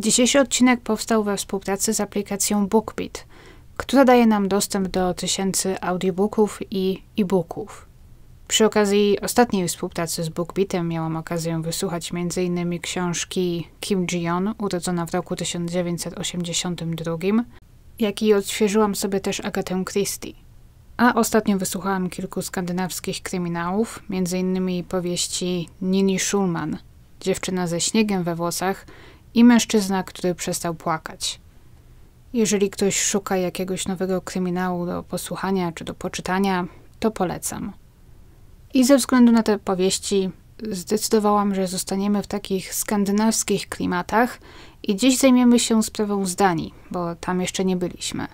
Dzisiejszy odcinek powstał we współpracy z aplikacją BookBeat, która daje nam dostęp do tysięcy audiobooków i e-booków. Przy okazji ostatniej współpracy z BookBeatem miałam okazję wysłuchać m.in. książki Kim Ji-on, urodzona w roku 1982, jak i odświeżyłam sobie też Agatę Christie. A ostatnio wysłuchałam kilku skandynawskich kryminałów, m.in. powieści Nini Schulman, Dziewczyna ze śniegiem we włosach i mężczyzna, który przestał płakać. Jeżeli ktoś szuka jakiegoś nowego kryminału do posłuchania czy do poczytania, to polecam. I ze względu na te powieści zdecydowałam, że zostaniemy w takich skandynawskich klimatach i dziś zajmiemy się sprawą z Danii, bo tam jeszcze nie byliśmy.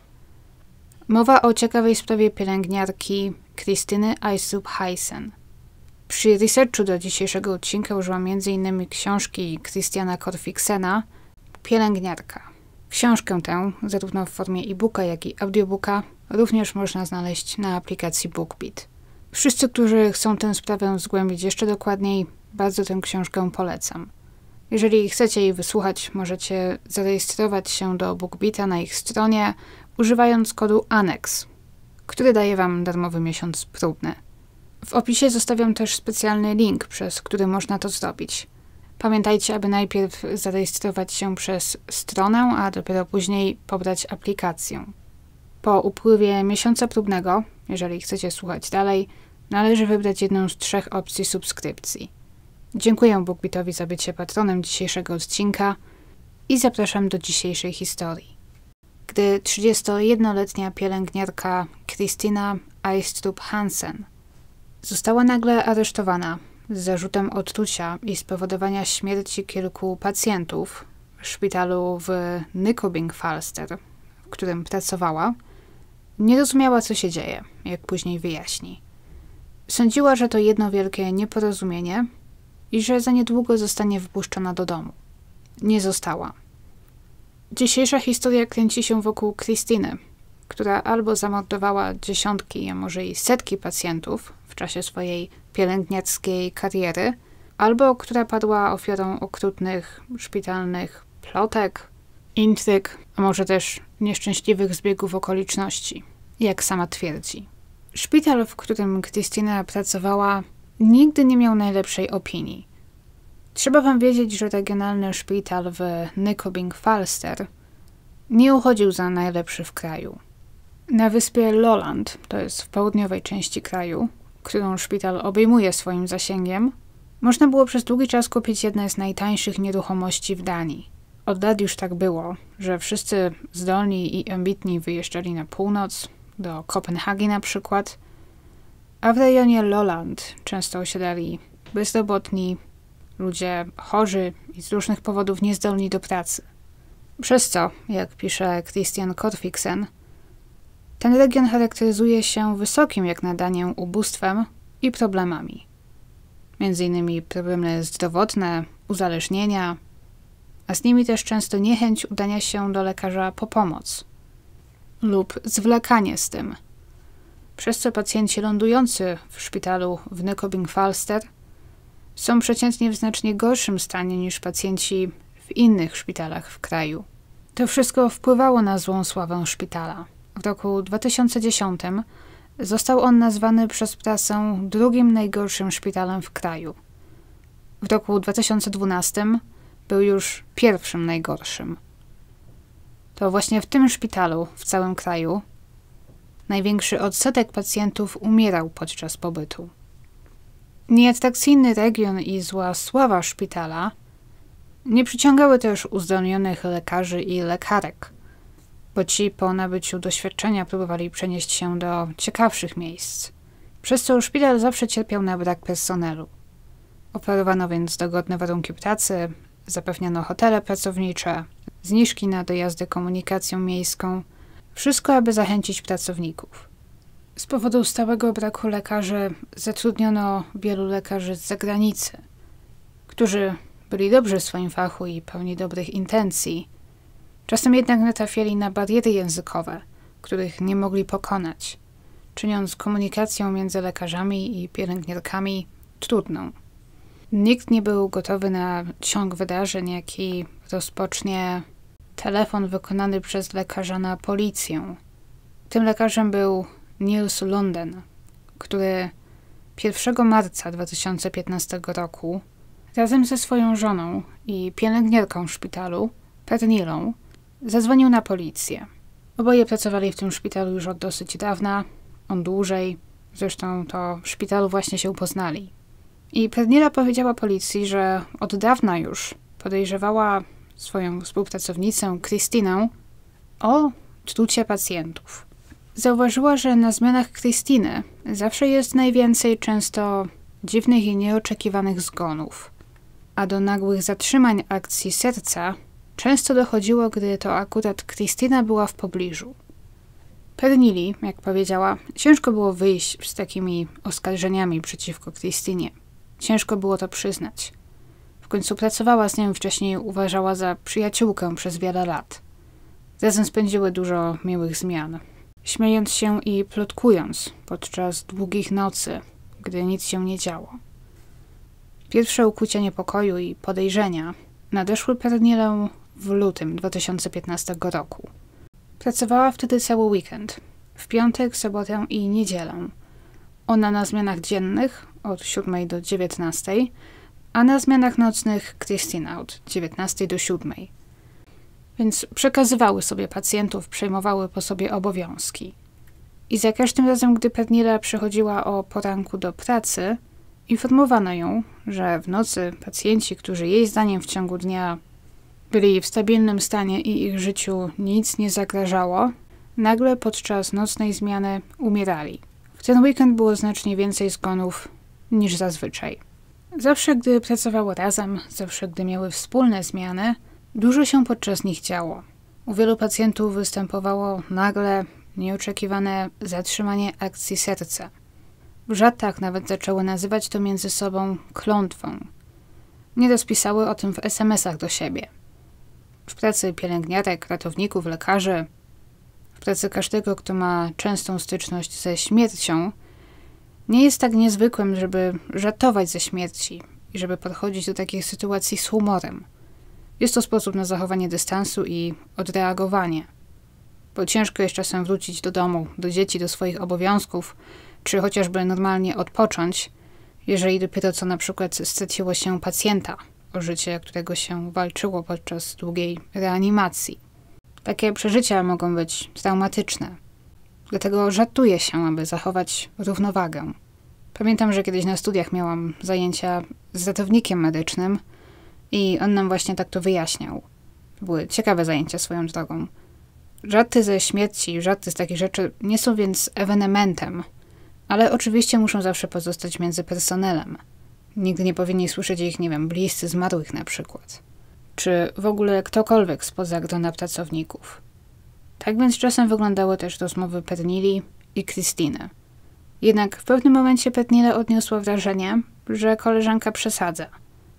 Mowa o ciekawej sprawie pielęgniarki Krystyny Aysub Heisen – przy researchu do dzisiejszego odcinka użyłam m.in. książki Christiana Korfixena Pielęgniarka. Książkę tę, zarówno w formie e-booka, jak i audiobooka, również można znaleźć na aplikacji BookBeat. Wszyscy, którzy chcą tę sprawę zgłębić jeszcze dokładniej, bardzo tę książkę polecam. Jeżeli chcecie jej wysłuchać, możecie zarejestrować się do BookBeata na ich stronie używając kodu ANEX, który daje Wam darmowy miesiąc próbny. W opisie zostawiam też specjalny link, przez który można to zrobić. Pamiętajcie, aby najpierw zarejestrować się przez stronę, a dopiero później pobrać aplikację. Po upływie miesiąca próbnego, jeżeli chcecie słuchać dalej, należy wybrać jedną z trzech opcji subskrypcji. Dziękuję BookBeatowi za bycie patronem dzisiejszego odcinka i zapraszam do dzisiejszej historii. Gdy 31-letnia pielęgniarka Kristina Eistrup Hansen – Została nagle aresztowana z zarzutem otrucia i spowodowania śmierci kilku pacjentów w szpitalu w Nykobing Falster, w którym pracowała. Nie rozumiała, co się dzieje, jak później wyjaśni. Sądziła, że to jedno wielkie nieporozumienie i że za niedługo zostanie wypuszczona do domu. Nie została. Dzisiejsza historia kręci się wokół Krystyny, która albo zamordowała dziesiątki, a może i setki pacjentów czasie swojej pielęgniackiej kariery, albo która padła ofiarą okrutnych szpitalnych plotek, intryg, a może też nieszczęśliwych zbiegów okoliczności, jak sama twierdzi. Szpital, w którym Krystyna pracowała, nigdy nie miał najlepszej opinii. Trzeba wam wiedzieć, że regionalny szpital w Nykobing Falster nie uchodził za najlepszy w kraju. Na wyspie Lolland, to jest w południowej części kraju, którą szpital obejmuje swoim zasięgiem, można było przez długi czas kupić jedne z najtańszych nieruchomości w Danii. Od lat już tak było, że wszyscy zdolni i ambitni wyjeżdżali na północ, do Kopenhagi na przykład, a w rejonie Lolland często osiadali bezrobotni, ludzie chorzy i z różnych powodów niezdolni do pracy. Przez co, jak pisze Christian Korfiksen, ten region charakteryzuje się wysokim jak na Danię ubóstwem i problemami. Między innymi problemy zdrowotne, uzależnienia, a z nimi też często niechęć udania się do lekarza po pomoc lub zwlekanie z tym, przez co pacjenci lądujący w szpitalu w Nykobing Falster są przeciętnie w znacznie gorszym stanie niż pacjenci w innych szpitalach w kraju. To wszystko wpływało na złą sławę szpitala. W roku 2010 został on nazwany przez prasę drugim najgorszym szpitalem w kraju. W roku 2012 był już pierwszym najgorszym. To właśnie w tym szpitalu w całym kraju największy odsetek pacjentów umierał podczas pobytu. Nieatrakcyjny region i zła sława szpitala nie przyciągały też uzdolnionych lekarzy i lekarek – bo ci po nabyciu doświadczenia próbowali przenieść się do ciekawszych miejsc, przez co szpital zawsze cierpiał na brak personelu. Oferowano więc dogodne warunki pracy, zapewniano hotele pracownicze, zniżki na dojazdy komunikacją miejską, wszystko aby zachęcić pracowników. Z powodu stałego braku lekarzy zatrudniono wielu lekarzy z zagranicy, którzy byli dobrzy w swoim fachu i pełni dobrych intencji, Czasem jednak natrafili na bariery językowe, których nie mogli pokonać, czyniąc komunikację między lekarzami i pielęgniarkami trudną. Nikt nie był gotowy na ciąg wydarzeń, jaki rozpocznie telefon wykonany przez lekarza na policję. Tym lekarzem był Niels London, który 1 marca 2015 roku razem ze swoją żoną i pielęgniarką w szpitalu, Pernilą, Zadzwonił na policję. Oboje pracowali w tym szpitalu już od dosyć dawna, on dłużej, zresztą to w szpitalu właśnie się poznali. I Prednila powiedziała policji, że od dawna już podejrzewała swoją współpracownicę Kristinę o trucie pacjentów. Zauważyła, że na zmianach Kristiny zawsze jest najwięcej często dziwnych i nieoczekiwanych zgonów, a do nagłych zatrzymań akcji serca często dochodziło, gdy to akurat Krystyna była w pobliżu. Pernili, jak powiedziała, ciężko było wyjść z takimi oskarżeniami przeciwko Krystynie. Ciężko było to przyznać. W końcu pracowała z nią wcześniej, uważała za przyjaciółkę przez wiele lat. Razem spędziły dużo miłych zmian. Śmiejąc się i plotkując podczas długich nocy, gdy nic się nie działo. Pierwsze ukłucia niepokoju i podejrzenia nadeszły Pernilę w lutym 2015 roku. Pracowała wtedy cały weekend, w piątek, sobotę i niedzielę. Ona na zmianach dziennych od 7 do 19, a na zmianach nocnych Christina od 19 do 7. Więc przekazywały sobie pacjentów, przejmowały po sobie obowiązki. I za każdym razem, gdy Pernila przychodziła o poranku do pracy, informowano ją, że w nocy pacjenci, którzy jej zdaniem w ciągu dnia byli w stabilnym stanie i ich życiu nic nie zagrażało, nagle podczas nocnej zmiany umierali. W ten weekend było znacznie więcej zgonów niż zazwyczaj. Zawsze gdy pracowały razem, zawsze gdy miały wspólne zmiany, dużo się podczas nich działo. U wielu pacjentów występowało nagle, nieoczekiwane zatrzymanie akcji serca. W żartach nawet zaczęły nazywać to między sobą klątwą. Nie rozpisały o tym w SMS-ach do siebie w pracy pielęgniarek, ratowników, lekarzy, w pracy każdego, kto ma częstą styczność ze śmiercią, nie jest tak niezwykłym, żeby żartować ze śmierci i żeby podchodzić do takich sytuacji z humorem. Jest to sposób na zachowanie dystansu i odreagowanie. Bo ciężko jest czasem wrócić do domu, do dzieci, do swoich obowiązków, czy chociażby normalnie odpocząć, jeżeli dopiero co na przykład straciło się pacjenta o życie, którego się walczyło podczas długiej reanimacji. Takie przeżycia mogą być traumatyczne, dlatego żartuje się, aby zachować równowagę. Pamiętam, że kiedyś na studiach miałam zajęcia z ratownikiem medycznym i on nam właśnie tak to wyjaśniał. Były ciekawe zajęcia swoją drogą. Żarty ze śmierci, żarty z takich rzeczy nie są więc ewenementem, ale oczywiście muszą zawsze pozostać między personelem – Nigdy nie powinni słyszeć ich, nie wiem, bliscy zmarłych na przykład. Czy w ogóle ktokolwiek spoza grona pracowników. Tak więc czasem wyglądały też rozmowy Pernili i Krystyny. Jednak w pewnym momencie Pernila odniosła wrażenie, że koleżanka przesadza.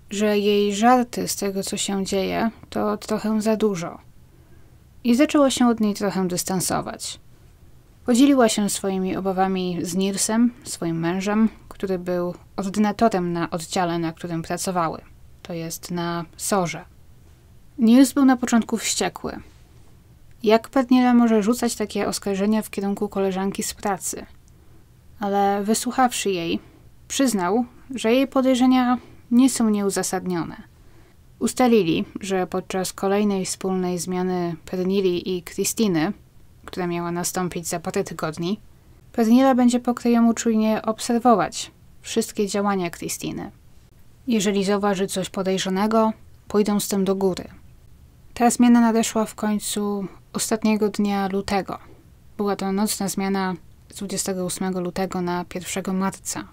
Że jej żarty z tego, co się dzieje, to trochę za dużo. I zaczęła się od niej trochę dystansować. Podzieliła się swoimi obawami z Nirsem, swoim mężem, który był ordynatorem na oddziale, na którym pracowały, to jest na Sorze. News był na początku wściekły. Jak Petniela może rzucać takie oskarżenia w kierunku koleżanki z pracy? Ale wysłuchawszy jej, przyznał, że jej podejrzenia nie są nieuzasadnione. Ustalili, że podczas kolejnej wspólnej zmiany Pernili i Kristiny, która miała nastąpić za parę tygodni, Petniela będzie po kryjemu czujnie obserwować wszystkie działania Krystyny. Jeżeli zauważy coś podejrzanego, pójdą z tym do góry. Ta zmiana nadeszła w końcu ostatniego dnia lutego. Była to nocna zmiana z 28 lutego na 1 marca.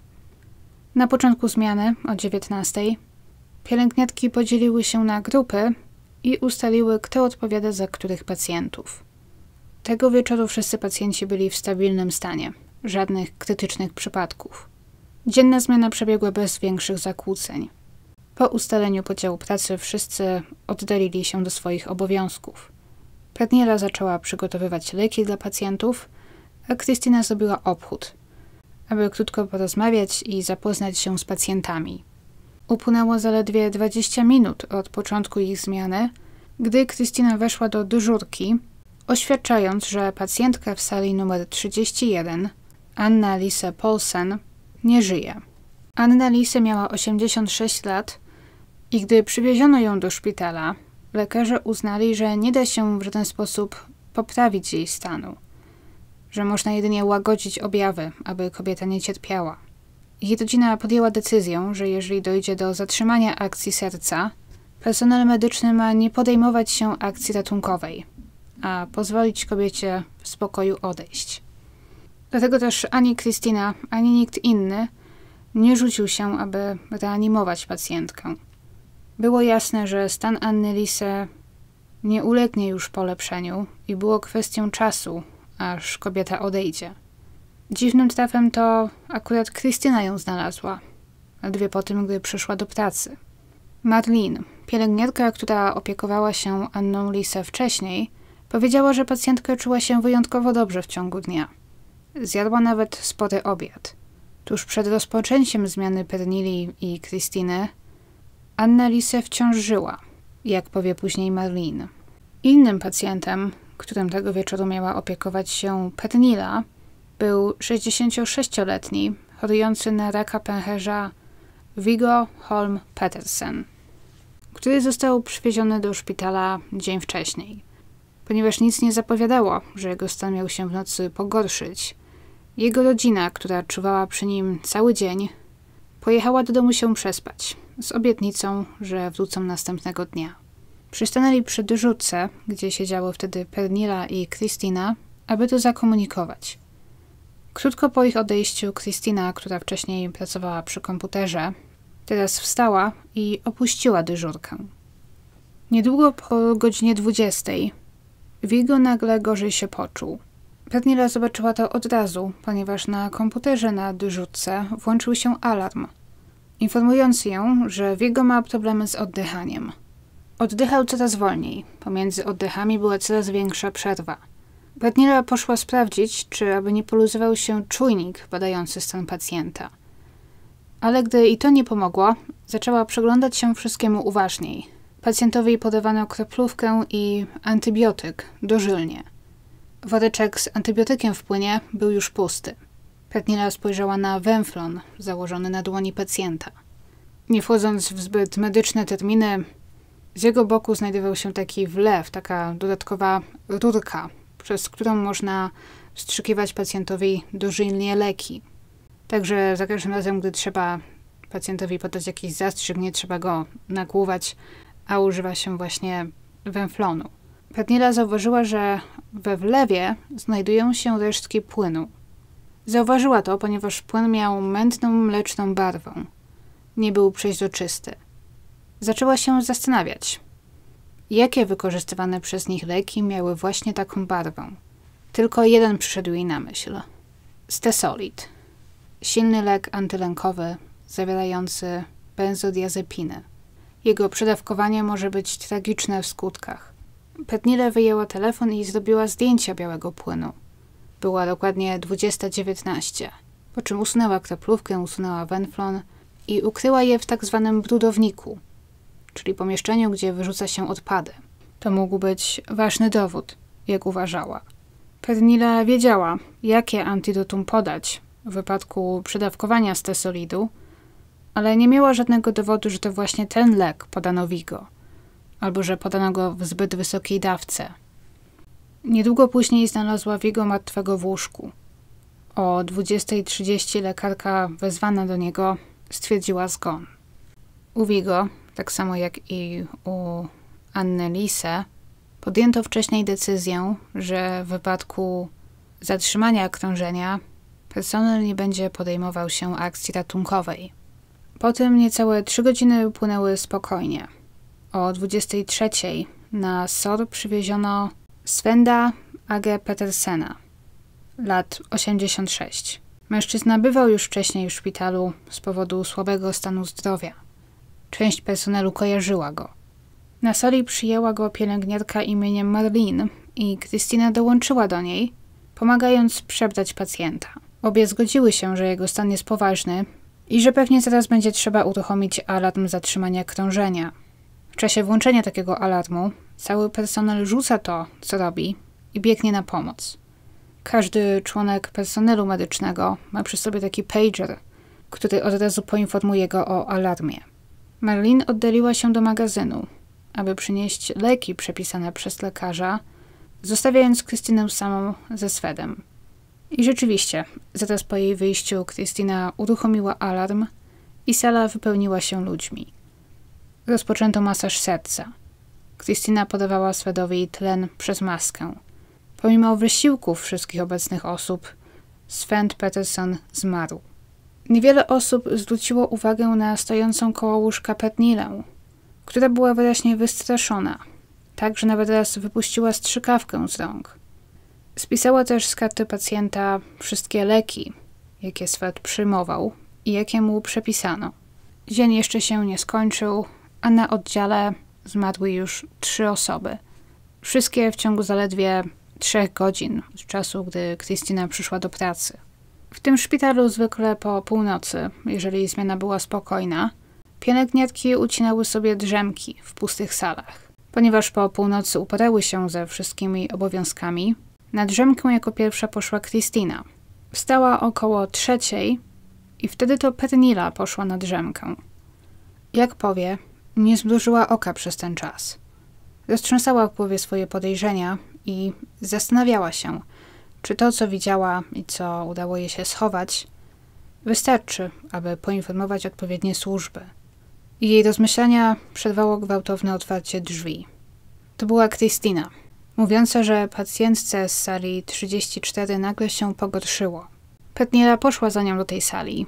Na początku zmiany o 19 pielęgniarki podzieliły się na grupy i ustaliły, kto odpowiada za których pacjentów. Tego wieczoru wszyscy pacjenci byli w stabilnym stanie, żadnych krytycznych przypadków. Dzienna zmiana przebiegła bez większych zakłóceń. Po ustaleniu podziału pracy wszyscy oddalili się do swoich obowiązków. Pragniela zaczęła przygotowywać leki dla pacjentów, a Krystyna zrobiła obchód, aby krótko porozmawiać i zapoznać się z pacjentami. Upłynęło zaledwie 20 minut od początku ich zmiany, gdy Krystyna weszła do dyżurki, oświadczając, że pacjentka w sali numer 31, Anna Lise Paulsen, nie żyje. Anna Lise miała 86 lat i gdy przywieziono ją do szpitala, lekarze uznali, że nie da się w żaden sposób poprawić jej stanu, że można jedynie łagodzić objawy, aby kobieta nie cierpiała. Jej rodzina podjęła decyzję, że jeżeli dojdzie do zatrzymania akcji serca, personel medyczny ma nie podejmować się akcji ratunkowej a pozwolić kobiecie w spokoju odejść. Dlatego też ani Krystyna, ani nikt inny nie rzucił się, aby reanimować pacjentkę. Było jasne, że stan Anny Lise nie ulegnie już polepszeniu i było kwestią czasu, aż kobieta odejdzie. Dziwnym trafem to akurat Krystyna ją znalazła, ledwie po tym, gdy przyszła do pracy. Marlin, pielęgniarka, która opiekowała się Anną Lise wcześniej, Powiedziała, że pacjentka czuła się wyjątkowo dobrze w ciągu dnia. Zjadła nawet spory obiad. Tuż przed rozpoczęciem zmiany Pernili i Kristiny, Anna Lise wciąż żyła, jak powie później Marlene. Innym pacjentem, którym tego wieczoru miała opiekować się Pernila, był 66-letni, chorujący na raka pęcherza Vigo Holm Petersen, który został przywieziony do szpitala dzień wcześniej ponieważ nic nie zapowiadało, że jego stan miał się w nocy pogorszyć. Jego rodzina, która czuwała przy nim cały dzień, pojechała do domu się przespać, z obietnicą, że wrócą następnego dnia. Przystanęli przy dyżurce, gdzie siedziały wtedy Pernila i Kristina, aby to zakomunikować. Krótko po ich odejściu Kristina, która wcześniej pracowała przy komputerze, teraz wstała i opuściła dyżurkę. Niedługo po godzinie 20 Vigo nagle gorzej się poczuł. Petnila zobaczyła to od razu, ponieważ na komputerze na dyżurce włączył się alarm, informujący ją, że Vigo ma problemy z oddychaniem. Oddychał coraz wolniej, pomiędzy oddechami była coraz większa przerwa. Petnila poszła sprawdzić, czy aby nie poluzował się czujnik badający stan pacjenta. Ale gdy i to nie pomogło, zaczęła przeglądać się wszystkiemu uważniej, Pacjentowi podawano kroplówkę i antybiotyk dożylnie. Woreczek z antybiotykiem w płynie był już pusty. Petnila spojrzała na węflon założony na dłoni pacjenta. Nie wchodząc w zbyt medyczne terminy, z jego boku znajdował się taki wlew, taka dodatkowa rurka, przez którą można wstrzykiwać pacjentowi dożylnie leki. Także za każdym razem, gdy trzeba pacjentowi podać jakiś zastrzyk, nie trzeba go nakłuwać a używa się właśnie węflonu. Petnila zauważyła, że we wlewie znajdują się resztki płynu. Zauważyła to, ponieważ płyn miał mętną, mleczną barwę. Nie był przeźroczysty. Zaczęła się zastanawiać, jakie wykorzystywane przez nich leki miały właśnie taką barwę. Tylko jeden przyszedł jej na myśl. Stesolid. Silny lek antylękowy zawierający benzodiazepiny. Jego przedawkowanie może być tragiczne w skutkach. Petnile wyjęła telefon i zrobiła zdjęcia białego płynu. Była dokładnie 20.19, po czym usunęła kroplówkę, usunęła wenflon i ukryła je w tak zwanym brudowniku, czyli pomieszczeniu, gdzie wyrzuca się odpady. To mógł być ważny dowód, jak uważała. Pernila wiedziała, jakie antidotum podać w wypadku przedawkowania stesolidu, ale nie miała żadnego dowodu, że to właśnie ten lek podano Vigo, albo że podano go w zbyt wysokiej dawce. Niedługo później znalazła Vigo martwego w łóżku. O 20.30 lekarka wezwana do niego stwierdziła zgon. U Vigo, tak samo jak i u Anny Lise, podjęto wcześniej decyzję, że w wypadku zatrzymania krążenia personel nie będzie podejmował się akcji ratunkowej. Potem niecałe trzy godziny upłynęły spokojnie. O 23 na SOR przywieziono Svenda Age Petersena, lat 86. Mężczyzna bywał już wcześniej w szpitalu z powodu słabego stanu zdrowia. Część personelu kojarzyła go. Na sali przyjęła go pielęgniarka imieniem Marlin i Krystyna dołączyła do niej, pomagając przebrać pacjenta. Obie zgodziły się, że jego stan jest poważny i że pewnie zaraz będzie trzeba uruchomić alarm zatrzymania krążenia. W czasie włączenia takiego alarmu cały personel rzuca to, co robi i biegnie na pomoc. Każdy członek personelu medycznego ma przy sobie taki pager, który od razu poinformuje go o alarmie. Marlin oddaliła się do magazynu, aby przynieść leki przepisane przez lekarza, zostawiając Krystynę samą ze Swedem. I rzeczywiście, zaraz po jej wyjściu Krystyna uruchomiła alarm i sala wypełniła się ludźmi. Rozpoczęto masaż serca. Krystyna podawała Svedowi tlen przez maskę. Pomimo wysiłków wszystkich obecnych osób, Sven Peterson zmarł. Niewiele osób zwróciło uwagę na stojącą koło łóżka Petnilę, która była wyraźnie wystraszona, tak że nawet raz wypuściła strzykawkę z rąk. Spisała też z karty pacjenta wszystkie leki, jakie Swet przyjmował i jakie mu przepisano. Dzień jeszcze się nie skończył, a na oddziale zmarły już trzy osoby. Wszystkie w ciągu zaledwie trzech godzin od czasu, gdy Krystyna przyszła do pracy. W tym szpitalu zwykle po północy, jeżeli zmiana była spokojna, pielęgniarki ucinały sobie drzemki w pustych salach. Ponieważ po północy upadały się ze wszystkimi obowiązkami, na drzemkę jako pierwsza poszła Kristina. Wstała około trzeciej i wtedy to Pernila poszła na drzemkę. Jak powie, nie zmrużyła oka przez ten czas. Roztrząsała w głowie swoje podejrzenia i zastanawiała się, czy to, co widziała i co udało jej się schować, wystarczy, aby poinformować odpowiednie służby. Jej rozmyślania przerwało gwałtowne otwarcie drzwi. To była Krystyna mówiące, że pacjentce z sali 34 nagle się pogorszyło. Petniela poszła za nią do tej sali,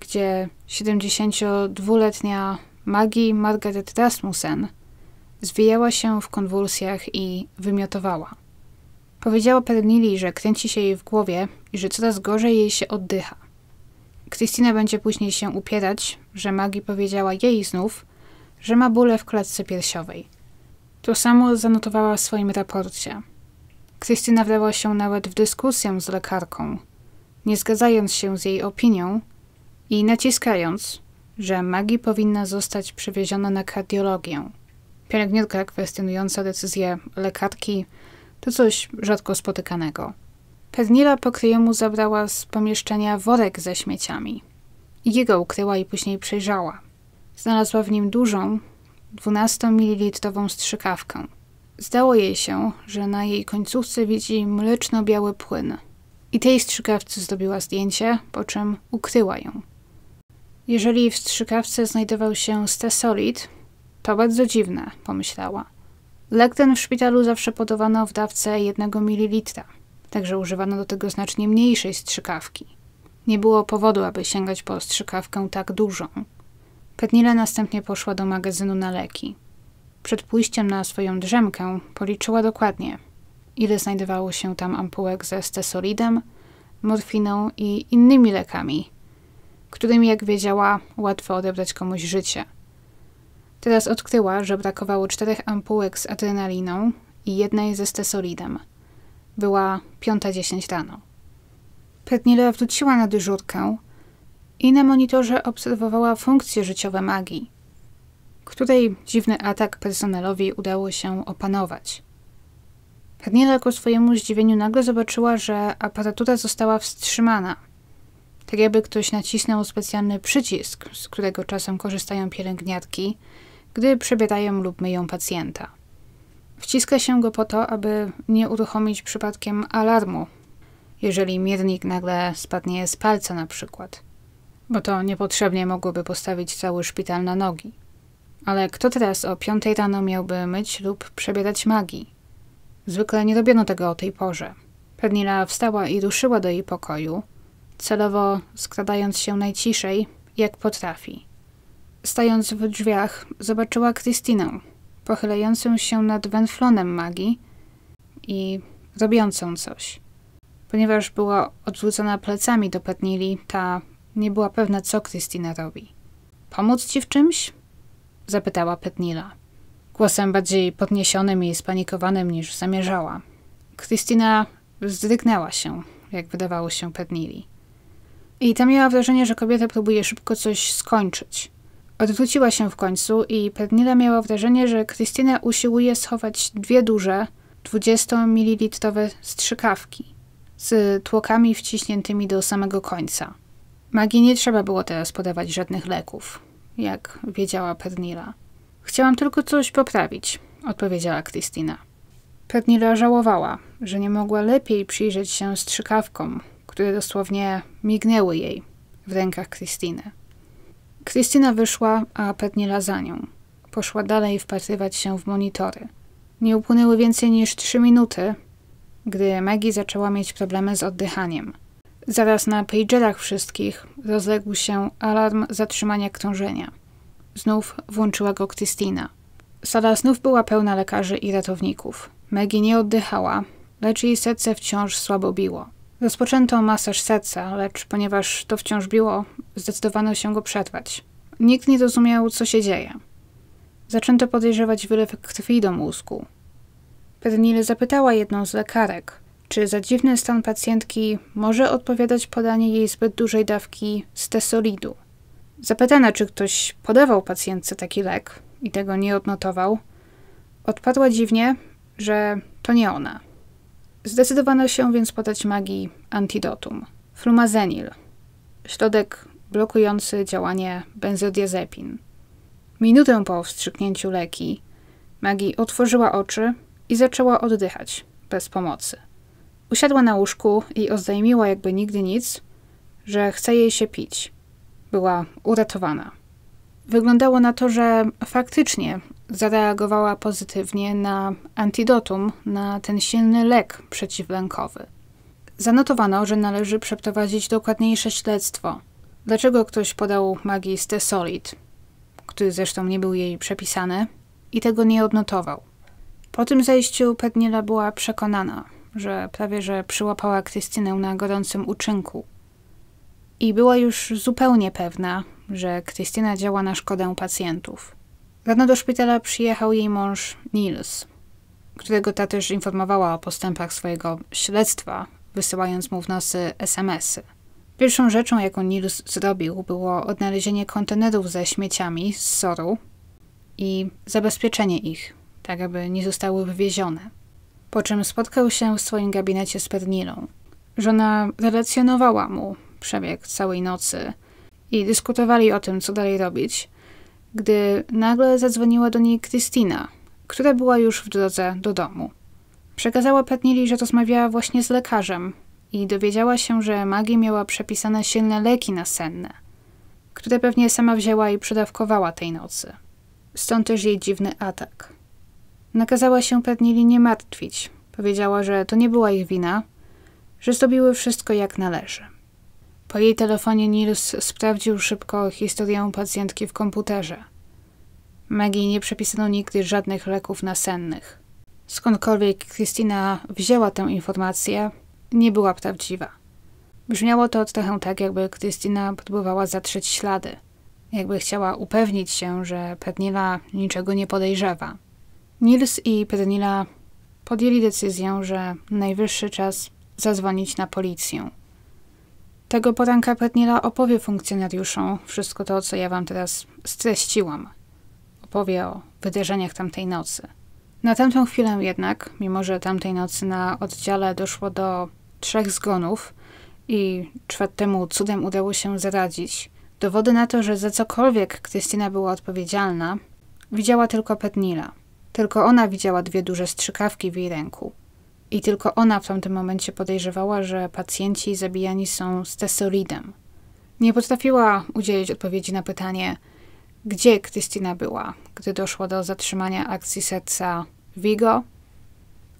gdzie 72-letnia Magi Margaret Rasmussen zwijała się w konwulsjach i wymiotowała. Powiedziała Pernili, że kręci się jej w głowie i że coraz gorzej jej się oddycha. Krystyna będzie później się upierać, że Magi powiedziała jej znów, że ma bóle w klatce piersiowej – to samo zanotowała w swoim raporcie. Krystyna wdała się nawet w dyskusję z lekarką, nie zgadzając się z jej opinią i naciskając, że Magi powinna zostać przewieziona na kardiologię. Pielęgniarka kwestionująca decyzję lekarki to coś rzadko spotykanego. Pernila pokryjemu zabrała z pomieszczenia worek ze śmieciami. Jego ukryła i później przejrzała. Znalazła w nim dużą, 12-mililitrową strzykawkę. Zdało jej się, że na jej końcówce widzi mleczno-biały płyn. I tej strzykawce zrobiła zdjęcie, po czym ukryła ją. Jeżeli w strzykawce znajdował się stasolid, to bardzo dziwne, pomyślała. Lek ten w szpitalu zawsze podawano w dawce 1 ml, także używano do tego znacznie mniejszej strzykawki. Nie było powodu, aby sięgać po strzykawkę tak dużą. Petnila następnie poszła do magazynu na leki. Przed pójściem na swoją drzemkę policzyła dokładnie, ile znajdowało się tam ampułek ze stesolidem, morfiną i innymi lekami, którymi, jak wiedziała, łatwo odebrać komuś życie. Teraz odkryła, że brakowało czterech ampułek z adrenaliną i jednej ze stesolidem. Była piąta dziesięć rano. Petnile wróciła na dyżurkę, i na monitorze obserwowała funkcje życiowe magii, której dziwny atak personelowi udało się opanować. Daniela ku swojemu zdziwieniu nagle zobaczyła, że aparatura została wstrzymana. Tak jakby ktoś nacisnął specjalny przycisk, z którego czasem korzystają pielęgniarki, gdy przebierają lub myją pacjenta. Wciska się go po to, aby nie uruchomić przypadkiem alarmu, jeżeli miernik nagle spadnie z palca na przykład – bo to niepotrzebnie mogłoby postawić cały szpital na nogi. Ale kto teraz o piątej rano miałby myć lub przebierać magii? Zwykle nie robiono tego o tej porze. Pernila wstała i ruszyła do jej pokoju, celowo skradając się najciszej, jak potrafi. Stając w drzwiach, zobaczyła Krystynę, pochylającą się nad wenflonem magii i robiącą coś. Ponieważ była odwrócona plecami do Pernili, ta nie była pewna, co Krystyna robi. Pomóc ci w czymś? Zapytała Petnila. Głosem bardziej podniesionym i spanikowanym niż zamierzała. Krystyna zdrygnęła się, jak wydawało się Petnili. I ta miała wrażenie, że kobieta próbuje szybko coś skończyć. Odwróciła się w końcu i Petnila miała wrażenie, że Krystyna usiłuje schować dwie duże, 20-mililitrowe strzykawki z tłokami wciśniętymi do samego końca. Magii nie trzeba było teraz podawać żadnych leków, jak wiedziała Pernila. Chciałam tylko coś poprawić, odpowiedziała Krystyna. Pernila żałowała, że nie mogła lepiej przyjrzeć się strzykawkom, które dosłownie mignęły jej w rękach Krystyny. Krystyna wyszła, a Pernila za nią. Poszła dalej wpatrywać się w monitory. Nie upłynęły więcej niż trzy minuty, gdy Maggie zaczęła mieć problemy z oddychaniem. Zaraz na pagerach wszystkich rozległ się alarm zatrzymania krążenia. Znów włączyła go Krystyna. Sala znów była pełna lekarzy i ratowników. Maggie nie oddychała, lecz jej serce wciąż słabo biło. Rozpoczęto masaż serca, lecz ponieważ to wciąż biło, zdecydowano się go przerwać. Nikt nie rozumiał, co się dzieje. Zaczęto podejrzewać wylew krwi do mózgu. Pernille zapytała jedną z lekarek, czy za dziwny stan pacjentki może odpowiadać podanie jej zbyt dużej dawki stesolidu? Zapytana, czy ktoś podawał pacjentce taki lek i tego nie odnotował, odpadła dziwnie, że to nie ona. Zdecydowano się więc podać magii antidotum, flumazenil, środek blokujący działanie benzodiazepin. Minutę po wstrzyknięciu leki, Magi otworzyła oczy i zaczęła oddychać bez pomocy. Usiadła na łóżku i oznajmiła jakby nigdy nic, że chce jej się pić. Była uratowana. Wyglądało na to, że faktycznie zareagowała pozytywnie na antidotum, na ten silny lek przeciwlękowy. Zanotowano, że należy przeprowadzić dokładniejsze śledztwo. Dlaczego ktoś podał magii Stesolid, który zresztą nie był jej przepisany, i tego nie odnotował. Po tym zejściu Pedniela była przekonana, że prawie że przyłapała Krystynę na gorącym uczynku. I była już zupełnie pewna, że Krystyna działa na szkodę pacjentów. Rano do szpitala przyjechał jej mąż Nils, którego ta też informowała o postępach swojego śledztwa, wysyłając mu w nosy SMS-y. Pierwszą rzeczą, jaką Nils zrobił, było odnalezienie kontenerów ze śmieciami z Soru i zabezpieczenie ich, tak aby nie zostały wywiezione po czym spotkał się w swoim gabinecie z Perniną. Żona relacjonowała mu przebieg całej nocy i dyskutowali o tym, co dalej robić, gdy nagle zadzwoniła do niej Krystyna, która była już w drodze do domu. Przekazała Pernili, że rozmawiała właśnie z lekarzem i dowiedziała się, że Magi miała przepisane silne leki nasenne, które pewnie sama wzięła i przydawkowała tej nocy. Stąd też jej dziwny atak. Nakazała się Petnili nie martwić. Powiedziała, że to nie była ich wina, że zrobiły wszystko jak należy. Po jej telefonie Nils sprawdził szybko historię pacjentki w komputerze. Maggie nie przepisano nigdy żadnych leków nasennych. Skądkolwiek Kristina wzięła tę informację, nie była prawdziwa. Brzmiało to trochę tak, jakby Kristina próbowała zatrzeć ślady, jakby chciała upewnić się, że Petnila niczego nie podejrzewa. Nils i Petnila podjęli decyzję, że najwyższy czas zadzwonić na policję. Tego poranka Petnila opowie funkcjonariuszom wszystko to, co ja wam teraz streściłam. Opowie o wydarzeniach tamtej nocy. Na tamtą chwilę jednak, mimo że tamtej nocy na oddziale doszło do trzech zgonów i czwartemu cudem udało się zaradzić, dowody na to, że za cokolwiek Krystyna była odpowiedzialna, widziała tylko Petnila – tylko ona widziała dwie duże strzykawki w jej ręku. I tylko ona w tamtym momencie podejrzewała, że pacjenci zabijani są z tesolidem. Nie potrafiła udzielić odpowiedzi na pytanie, gdzie Krystyna była, gdy doszło do zatrzymania akcji serca Vigo,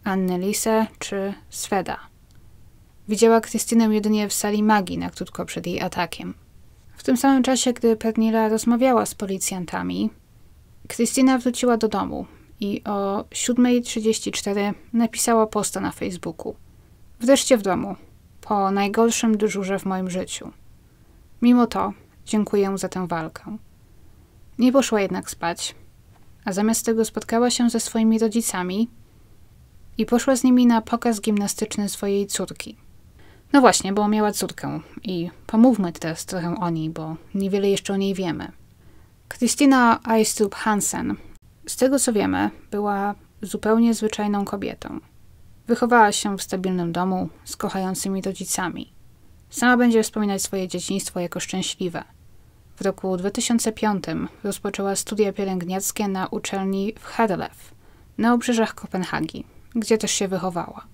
Anny Lise czy Sweda. Widziała Krystynę jedynie w sali magii na krótko przed jej atakiem. W tym samym czasie, gdy Pernila rozmawiała z policjantami, Krystyna wróciła do domu, i o 7.34 napisała posta na Facebooku. Wreszcie w domu, po najgorszym dyżurze w moim życiu. Mimo to dziękuję za tę walkę. Nie poszła jednak spać, a zamiast tego spotkała się ze swoimi rodzicami i poszła z nimi na pokaz gimnastyczny swojej córki. No właśnie, bo miała córkę i pomówmy teraz trochę o niej, bo niewiele jeszcze o niej wiemy. Kristina Eistrup Hansen z tego co wiemy, była zupełnie zwyczajną kobietą. Wychowała się w stabilnym domu z kochającymi rodzicami. Sama będzie wspominać swoje dzieciństwo jako szczęśliwe. W roku 2005 rozpoczęła studia pielęgniackie na uczelni w Herlev, na obrzeżach Kopenhagi, gdzie też się wychowała.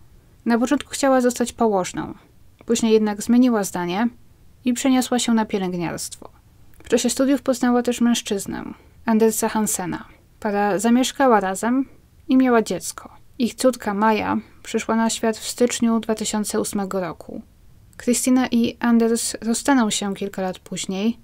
Na początku chciała zostać położną, później jednak zmieniła zdanie i przeniosła się na pielęgniarstwo. W czasie studiów poznała też mężczyznę, Andersa Hansena – Para zamieszkała razem i miała dziecko. Ich córka Maja przyszła na świat w styczniu 2008 roku. Krystyna i Anders rozstaną się kilka lat później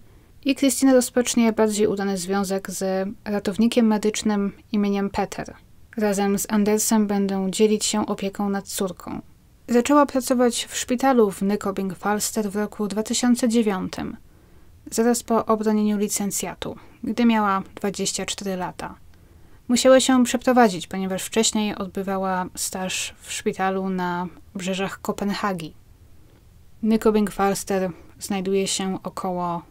i Krystyna rozpocznie bardziej udany związek z ratownikiem medycznym imieniem Peter. Razem z Andersem będą dzielić się opieką nad córką. Zaczęła pracować w szpitalu w Nykobing Falster w roku 2009, zaraz po obronieniu licencjatu, gdy miała 24 lata. Musiała się przeprowadzić, ponieważ wcześniej odbywała staż w szpitalu na brzeżach Kopenhagi. Nykobing Falster znajduje się około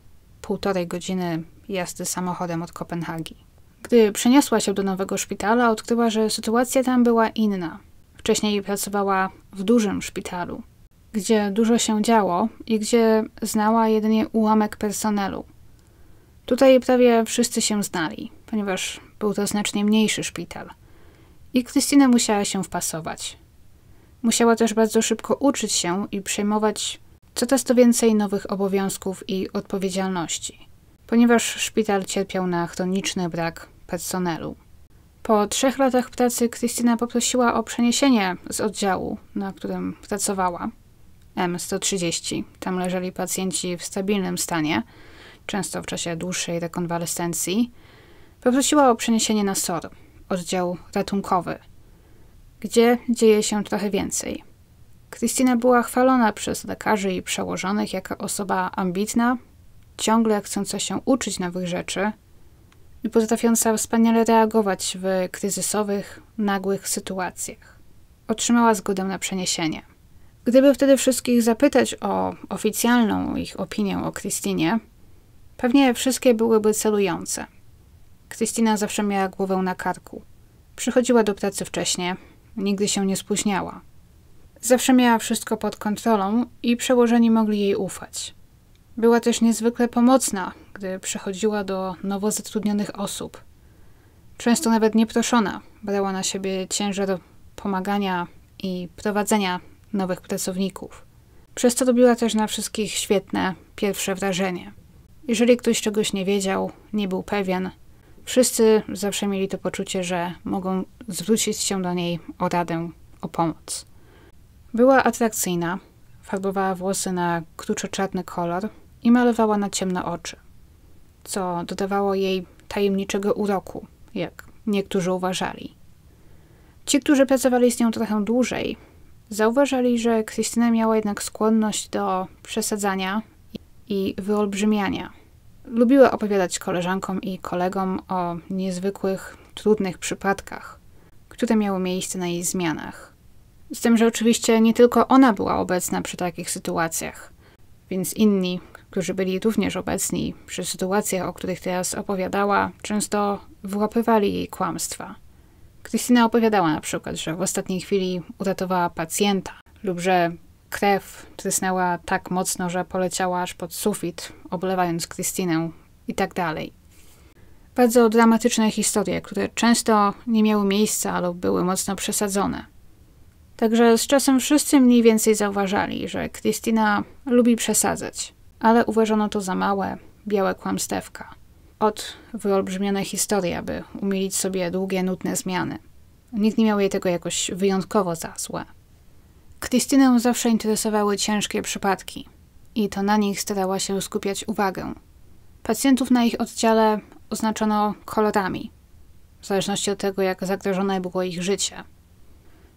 półtorej godziny jazdy samochodem od Kopenhagi. Gdy przeniosła się do nowego szpitala, odkryła, że sytuacja tam była inna. Wcześniej pracowała w dużym szpitalu, gdzie dużo się działo i gdzie znała jedynie ułamek personelu. Tutaj prawie wszyscy się znali, ponieważ był to znacznie mniejszy szpital. I Krystyna musiała się wpasować. Musiała też bardzo szybko uczyć się i przejmować co to więcej nowych obowiązków i odpowiedzialności, ponieważ szpital cierpiał na chroniczny brak personelu. Po trzech latach pracy Krystyna poprosiła o przeniesienie z oddziału, na którym pracowała, M130. Tam leżeli pacjenci w stabilnym stanie, często w czasie dłuższej rekonwalescencji, Poprosiła o przeniesienie na SOR, oddział ratunkowy, gdzie dzieje się trochę więcej. Krystyna była chwalona przez lekarzy i przełożonych jako osoba ambitna, ciągle chcąca się uczyć nowych rzeczy i potrafiąca wspaniale reagować w kryzysowych, nagłych sytuacjach. Otrzymała zgodę na przeniesienie. Gdyby wtedy wszystkich zapytać o oficjalną ich opinię o Krystynie, pewnie wszystkie byłyby celujące – Krystyna zawsze miała głowę na karku. Przychodziła do pracy wcześnie, nigdy się nie spóźniała. Zawsze miała wszystko pod kontrolą i przełożeni mogli jej ufać. Była też niezwykle pomocna, gdy przychodziła do nowo zatrudnionych osób. Często nawet nieproszona, brała na siebie ciężar pomagania i prowadzenia nowych pracowników. Przez to robiła też na wszystkich świetne pierwsze wrażenie. Jeżeli ktoś czegoś nie wiedział, nie był pewien, Wszyscy zawsze mieli to poczucie, że mogą zwrócić się do niej o radę, o pomoc. Była atrakcyjna, farbowała włosy na kruczoczarny kolor i malowała na ciemne oczy, co dodawało jej tajemniczego uroku, jak niektórzy uważali. Ci, którzy pracowali z nią trochę dłużej, zauważali, że Krystyna miała jednak skłonność do przesadzania i wyolbrzymiania – lubiła opowiadać koleżankom i kolegom o niezwykłych, trudnych przypadkach, które miały miejsce na jej zmianach. Z tym, że oczywiście nie tylko ona była obecna przy takich sytuacjach, więc inni, którzy byli również obecni przy sytuacjach, o których teraz opowiadała, często wyłapywali jej kłamstwa. Krystyna opowiadała na przykład, że w ostatniej chwili uratowała pacjenta lub że Krew trysnęła tak mocno, że poleciała aż pod sufit, oblewając Krystynę i tak dalej. Bardzo dramatyczne historie, które często nie miały miejsca lub były mocno przesadzone. Także z czasem wszyscy mniej więcej zauważali, że Krystyna lubi przesadzać, ale uważano to za małe, białe kłamstewka. Od wyolbrzymione historie, aby umilić sobie długie, nudne zmiany. Nikt nie miał jej tego jakoś wyjątkowo za złe. Krystynę zawsze interesowały ciężkie przypadki i to na nich starała się skupiać uwagę. Pacjentów na ich oddziale oznaczono kolorami, w zależności od tego, jak zagrożone było ich życie. Na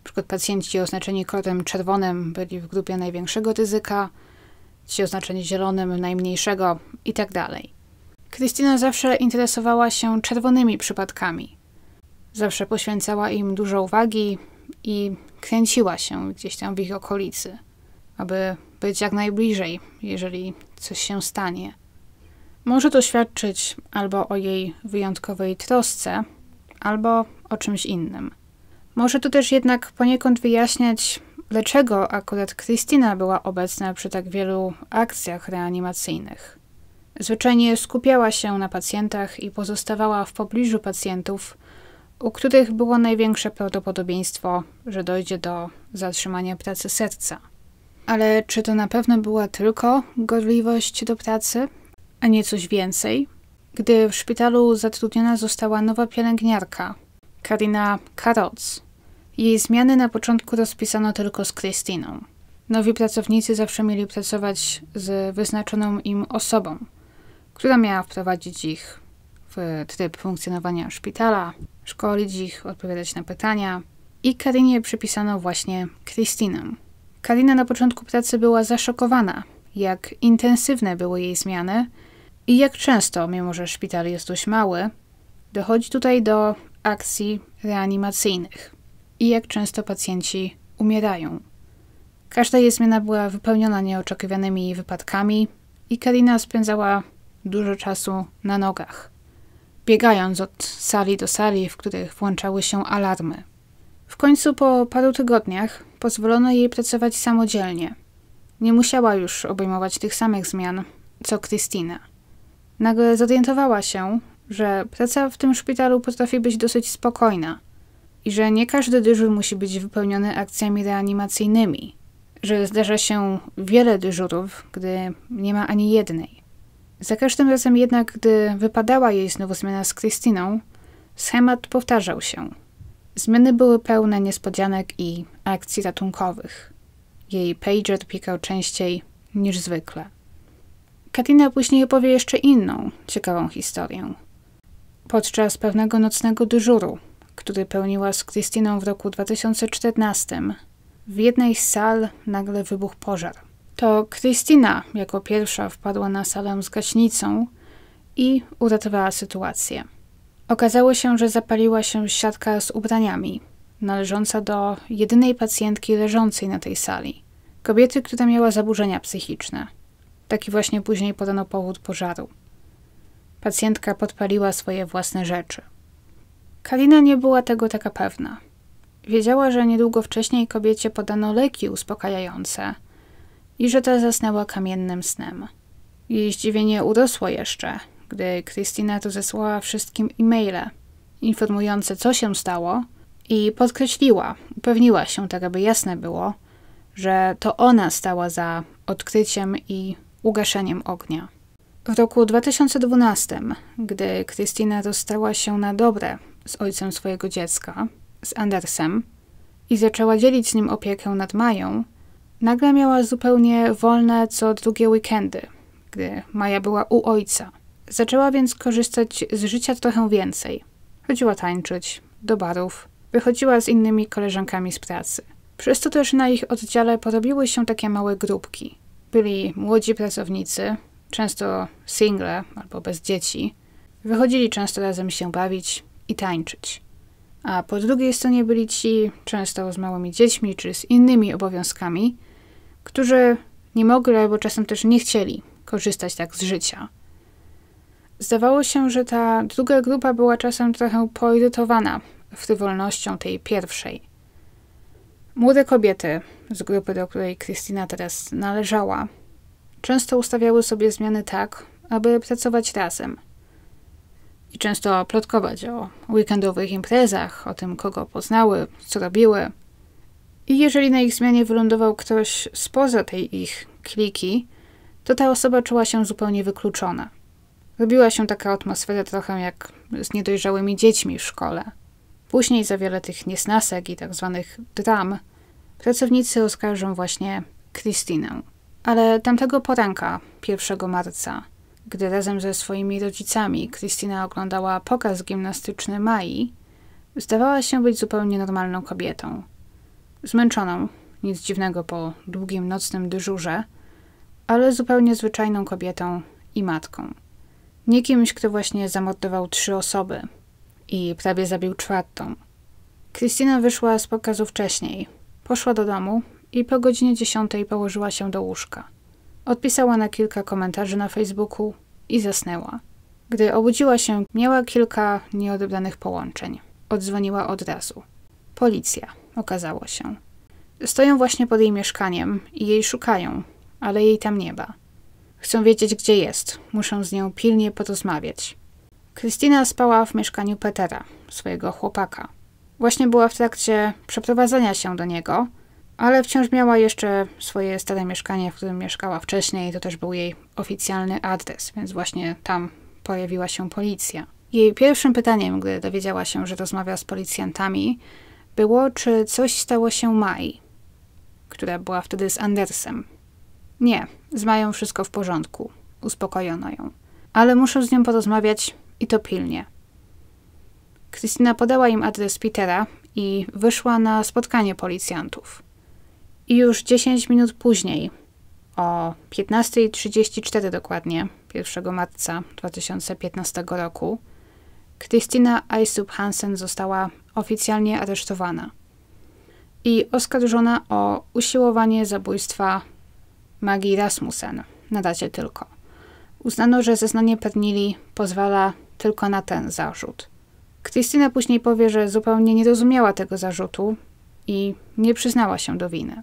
przykład pacjenci oznaczeni kolorem czerwonym byli w grupie największego ryzyka, ci oznaczeni zielonym najmniejszego itd. Tak Krystyna zawsze interesowała się czerwonymi przypadkami. Zawsze poświęcała im dużo uwagi i kręciła się gdzieś tam w ich okolicy, aby być jak najbliżej, jeżeli coś się stanie. Może to świadczyć albo o jej wyjątkowej trosce, albo o czymś innym. Może to też jednak poniekąd wyjaśniać, dlaczego akurat Krystyna była obecna przy tak wielu akcjach reanimacyjnych. Zwyczajnie skupiała się na pacjentach i pozostawała w pobliżu pacjentów, u których było największe prawdopodobieństwo, że dojdzie do zatrzymania pracy serca. Ale czy to na pewno była tylko gorliwość do pracy, a nie coś więcej? Gdy w szpitalu zatrudniona została nowa pielęgniarka, Karina Karoc, jej zmiany na początku rozpisano tylko z Krystyną. Nowi pracownicy zawsze mieli pracować z wyznaczoną im osobą, która miała wprowadzić ich w tryb funkcjonowania szpitala, szkolić ich, odpowiadać na pytania. I Karinie przypisano właśnie Kristinę. Karina na początku pracy była zaszokowana, jak intensywne były jej zmiany i jak często, mimo że szpital jest dość mały, dochodzi tutaj do akcji reanimacyjnych i jak często pacjenci umierają. Każda jej zmiana była wypełniona nieoczekiwanymi wypadkami i Karina spędzała dużo czasu na nogach biegając od sali do sali, w których włączały się alarmy. W końcu po paru tygodniach pozwolono jej pracować samodzielnie. Nie musiała już obejmować tych samych zmian, co Krystyna. Nagle zorientowała się, że praca w tym szpitalu potrafi być dosyć spokojna i że nie każdy dyżur musi być wypełniony akcjami reanimacyjnymi, że zdarza się wiele dyżurów, gdy nie ma ani jednej. Za każdym razem jednak, gdy wypadała jej znowu zmiana z Krystyną, schemat powtarzał się. Zmiany były pełne niespodzianek i akcji ratunkowych. Jej pager pikał częściej niż zwykle. Katina później opowie jeszcze inną, ciekawą historię. Podczas pewnego nocnego dyżuru, który pełniła z Krystyną w roku 2014, w jednej z sal nagle wybuchł pożar. To Krystyna jako pierwsza wpadła na salę z gaśnicą i uratowała sytuację. Okazało się, że zapaliła się siatka z ubraniami, należąca do jedynej pacjentki leżącej na tej sali, kobiety, która miała zaburzenia psychiczne. Taki właśnie później podano powód pożaru. Pacjentka podpaliła swoje własne rzeczy. Kalina nie była tego taka pewna. Wiedziała, że niedługo wcześniej kobiecie podano leki uspokajające – i że ta zasnęła kamiennym snem. Jej zdziwienie urosło jeszcze, gdy Krystyna rozesłała wszystkim e-maile informujące, co się stało i podkreśliła, upewniła się tak, aby jasne było, że to ona stała za odkryciem i ugaszeniem ognia. W roku 2012, gdy Krystyna rozstała się na dobre z ojcem swojego dziecka, z Andersem, i zaczęła dzielić z nim opiekę nad Mają, Nagle miała zupełnie wolne co drugie weekendy, gdy Maja była u ojca. Zaczęła więc korzystać z życia trochę więcej. Chodziła tańczyć, do barów, wychodziła z innymi koleżankami z pracy. Przez to też na ich oddziale porobiły się takie małe grupki. Byli młodzi pracownicy, często single albo bez dzieci. Wychodzili często razem się bawić i tańczyć. A po drugiej stronie byli ci, często z małymi dziećmi czy z innymi obowiązkami, którzy nie mogli albo czasem też nie chcieli korzystać tak z życia. Zdawało się, że ta druga grupa była czasem trochę poirytowana frywolnością tej pierwszej. Młode kobiety z grupy, do której Krystyna teraz należała, często ustawiały sobie zmiany tak, aby pracować razem. I często plotkować o weekendowych imprezach, o tym, kogo poznały, co robiły – i jeżeli na ich zmianie wylądował ktoś spoza tej ich kliki, to ta osoba czuła się zupełnie wykluczona. Robiła się taka atmosfera trochę jak z niedojrzałymi dziećmi w szkole. Później za wiele tych niesnasek i tak zwanych dram pracownicy oskarżą właśnie Kristinę. Ale tamtego poranka, 1 marca, gdy razem ze swoimi rodzicami Krystyna oglądała pokaz gimnastyczny Mai, zdawała się być zupełnie normalną kobietą – Zmęczoną, nic dziwnego po długim nocnym dyżurze, ale zupełnie zwyczajną kobietą i matką. Nie kimś, kto właśnie zamordował trzy osoby i prawie zabił czwartą. Krystyna wyszła z pokazu wcześniej. Poszła do domu i po godzinie dziesiątej położyła się do łóżka. Odpisała na kilka komentarzy na Facebooku i zasnęła. Gdy obudziła się, miała kilka nieodebranych połączeń. Odzwoniła od razu. Policja. Okazało się. Stoją właśnie pod jej mieszkaniem i jej szukają, ale jej tam nie ma. Chcą wiedzieć, gdzie jest. Muszą z nią pilnie porozmawiać. Krystyna spała w mieszkaniu Petera, swojego chłopaka. Właśnie była w trakcie przeprowadzenia się do niego, ale wciąż miała jeszcze swoje stare mieszkanie, w którym mieszkała wcześniej. To też był jej oficjalny adres, więc właśnie tam pojawiła się policja. Jej pierwszym pytaniem, gdy dowiedziała się, że rozmawia z policjantami, było, czy coś stało się Mai, która była wtedy z Andersem. Nie, z Mają wszystko w porządku. Uspokojono ją. Ale muszę z nią porozmawiać i to pilnie. Krystyna podała im adres Petera i wyszła na spotkanie policjantów. I już 10 minut później, o 15.34 dokładnie, 1 marca 2015 roku, Krystyna Aysub Hansen została oficjalnie aresztowana i oskarżona o usiłowanie zabójstwa Magii Rasmussen. Na razie tylko. Uznano, że zeznanie Pernili pozwala tylko na ten zarzut. Krystyna później powie, że zupełnie nie rozumiała tego zarzutu i nie przyznała się do winy.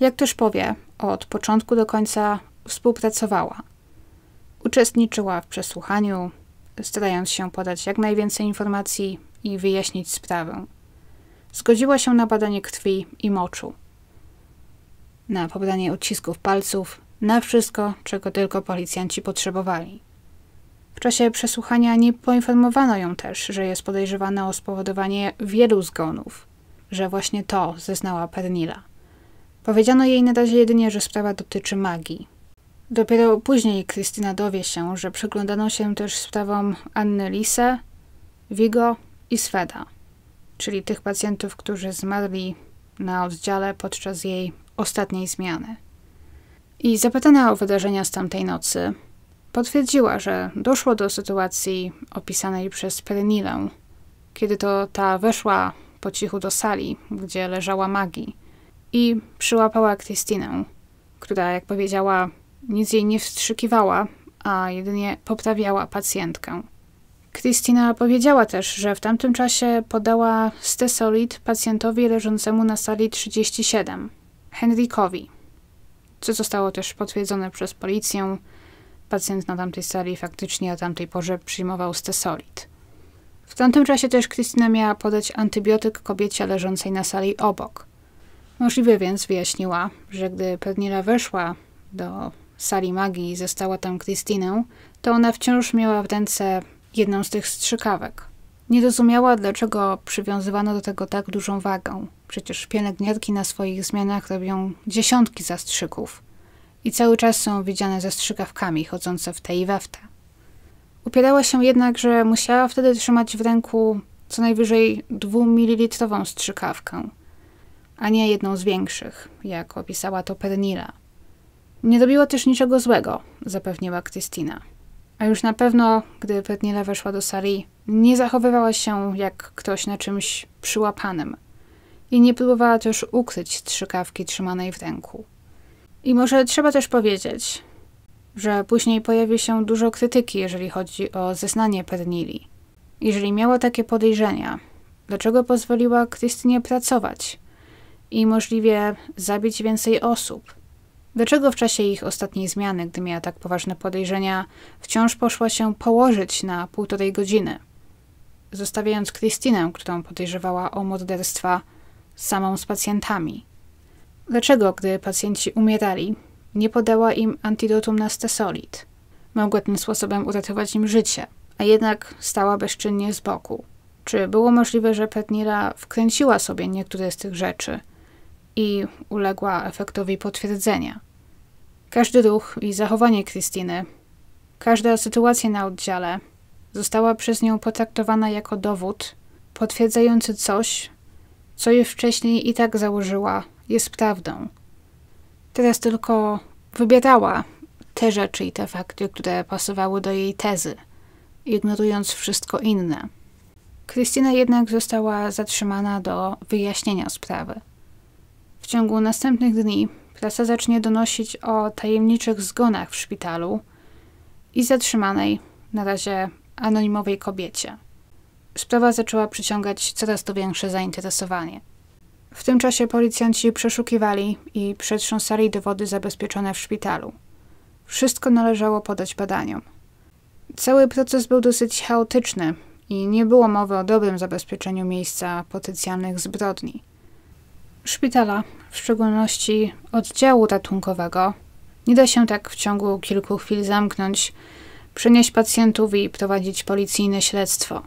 Jak też powie, od początku do końca współpracowała. Uczestniczyła w przesłuchaniu, starając się podać jak najwięcej informacji i wyjaśnić sprawę. Zgodziła się na badanie krwi i moczu, na pobranie odcisków palców, na wszystko, czego tylko policjanci potrzebowali. W czasie przesłuchania nie poinformowano ją też, że jest podejrzewana o spowodowanie wielu zgonów, że właśnie to zeznała Pernila. Powiedziano jej na razie jedynie, że sprawa dotyczy magii. Dopiero później Krystyna dowie się, że przyglądano się też sprawom Anny Lise, Vigo i Sveda, czyli tych pacjentów, którzy zmarli na oddziale podczas jej ostatniej zmiany. I zapytana o wydarzenia z tamtej nocy, potwierdziła, że doszło do sytuacji opisanej przez Pernilę, kiedy to ta weszła po cichu do sali, gdzie leżała Magi i przyłapała Krystynę, która, jak powiedziała, nic jej nie wstrzykiwała, a jedynie poprawiała pacjentkę. Kristina powiedziała też, że w tamtym czasie podała stesolid pacjentowi leżącemu na sali 37, Henrykowi, co zostało też potwierdzone przez policję. Pacjent na tamtej sali faktycznie o tamtej porze przyjmował stesolid. W tamtym czasie też Kristina miała podać antybiotyk kobiecie leżącej na sali obok. Możliwe więc wyjaśniła, że gdy Pernila weszła do sali magii i została tam Kristinę, to ona wciąż miała w ręce jedną z tych strzykawek. Nie rozumiała, dlaczego przywiązywano do tego tak dużą wagę. Przecież pielęgniarki na swoich zmianach robią dziesiątki zastrzyków i cały czas są widziane ze strzykawkami chodzące w te i we w te. Upierała się jednak, że musiała wtedy trzymać w ręku co najwyżej dwumililitrową strzykawkę, a nie jedną z większych, jak opisała to Pernila. Nie robiła też niczego złego, zapewniła Krystyna. A już na pewno, gdy Petniela weszła do sali, nie zachowywała się jak ktoś na czymś przyłapanym. I nie próbowała też ukryć strzykawki trzymanej w ręku. I może trzeba też powiedzieć, że później pojawi się dużo krytyki, jeżeli chodzi o zeznanie Pernili. Jeżeli miała takie podejrzenia, dlaczego pozwoliła Krystynie pracować i możliwie zabić więcej osób? Dlaczego w czasie ich ostatniej zmiany, gdy miała tak poważne podejrzenia, wciąż poszła się położyć na półtorej godziny, zostawiając Krystynę, którą podejrzewała o morderstwa, samą z pacjentami? Dlaczego, gdy pacjenci umierali, nie podała im antidotum na stesolid? Mogła tym sposobem uratować im życie, a jednak stała bezczynnie z boku. Czy było możliwe, że Petnira wkręciła sobie niektóre z tych rzeczy i uległa efektowi potwierdzenia? Każdy ruch i zachowanie Krystyny, każda sytuacja na oddziale została przez nią potraktowana jako dowód potwierdzający coś, co już wcześniej i tak założyła, jest prawdą. Teraz tylko wybierała te rzeczy i te fakty, które pasowały do jej tezy, ignorując wszystko inne. Krystyna jednak została zatrzymana do wyjaśnienia sprawy. W ciągu następnych dni Prasa zacznie donosić o tajemniczych zgonach w szpitalu i zatrzymanej, na razie anonimowej kobiecie. Sprawa zaczęła przyciągać coraz to większe zainteresowanie. W tym czasie policjanci przeszukiwali i przetrząsali dowody zabezpieczone w szpitalu. Wszystko należało podać badaniom. Cały proces był dosyć chaotyczny i nie było mowy o dobrym zabezpieczeniu miejsca potencjalnych zbrodni szpitala, w szczególności oddziału ratunkowego, nie da się tak w ciągu kilku chwil zamknąć, przenieść pacjentów i prowadzić policyjne śledztwo.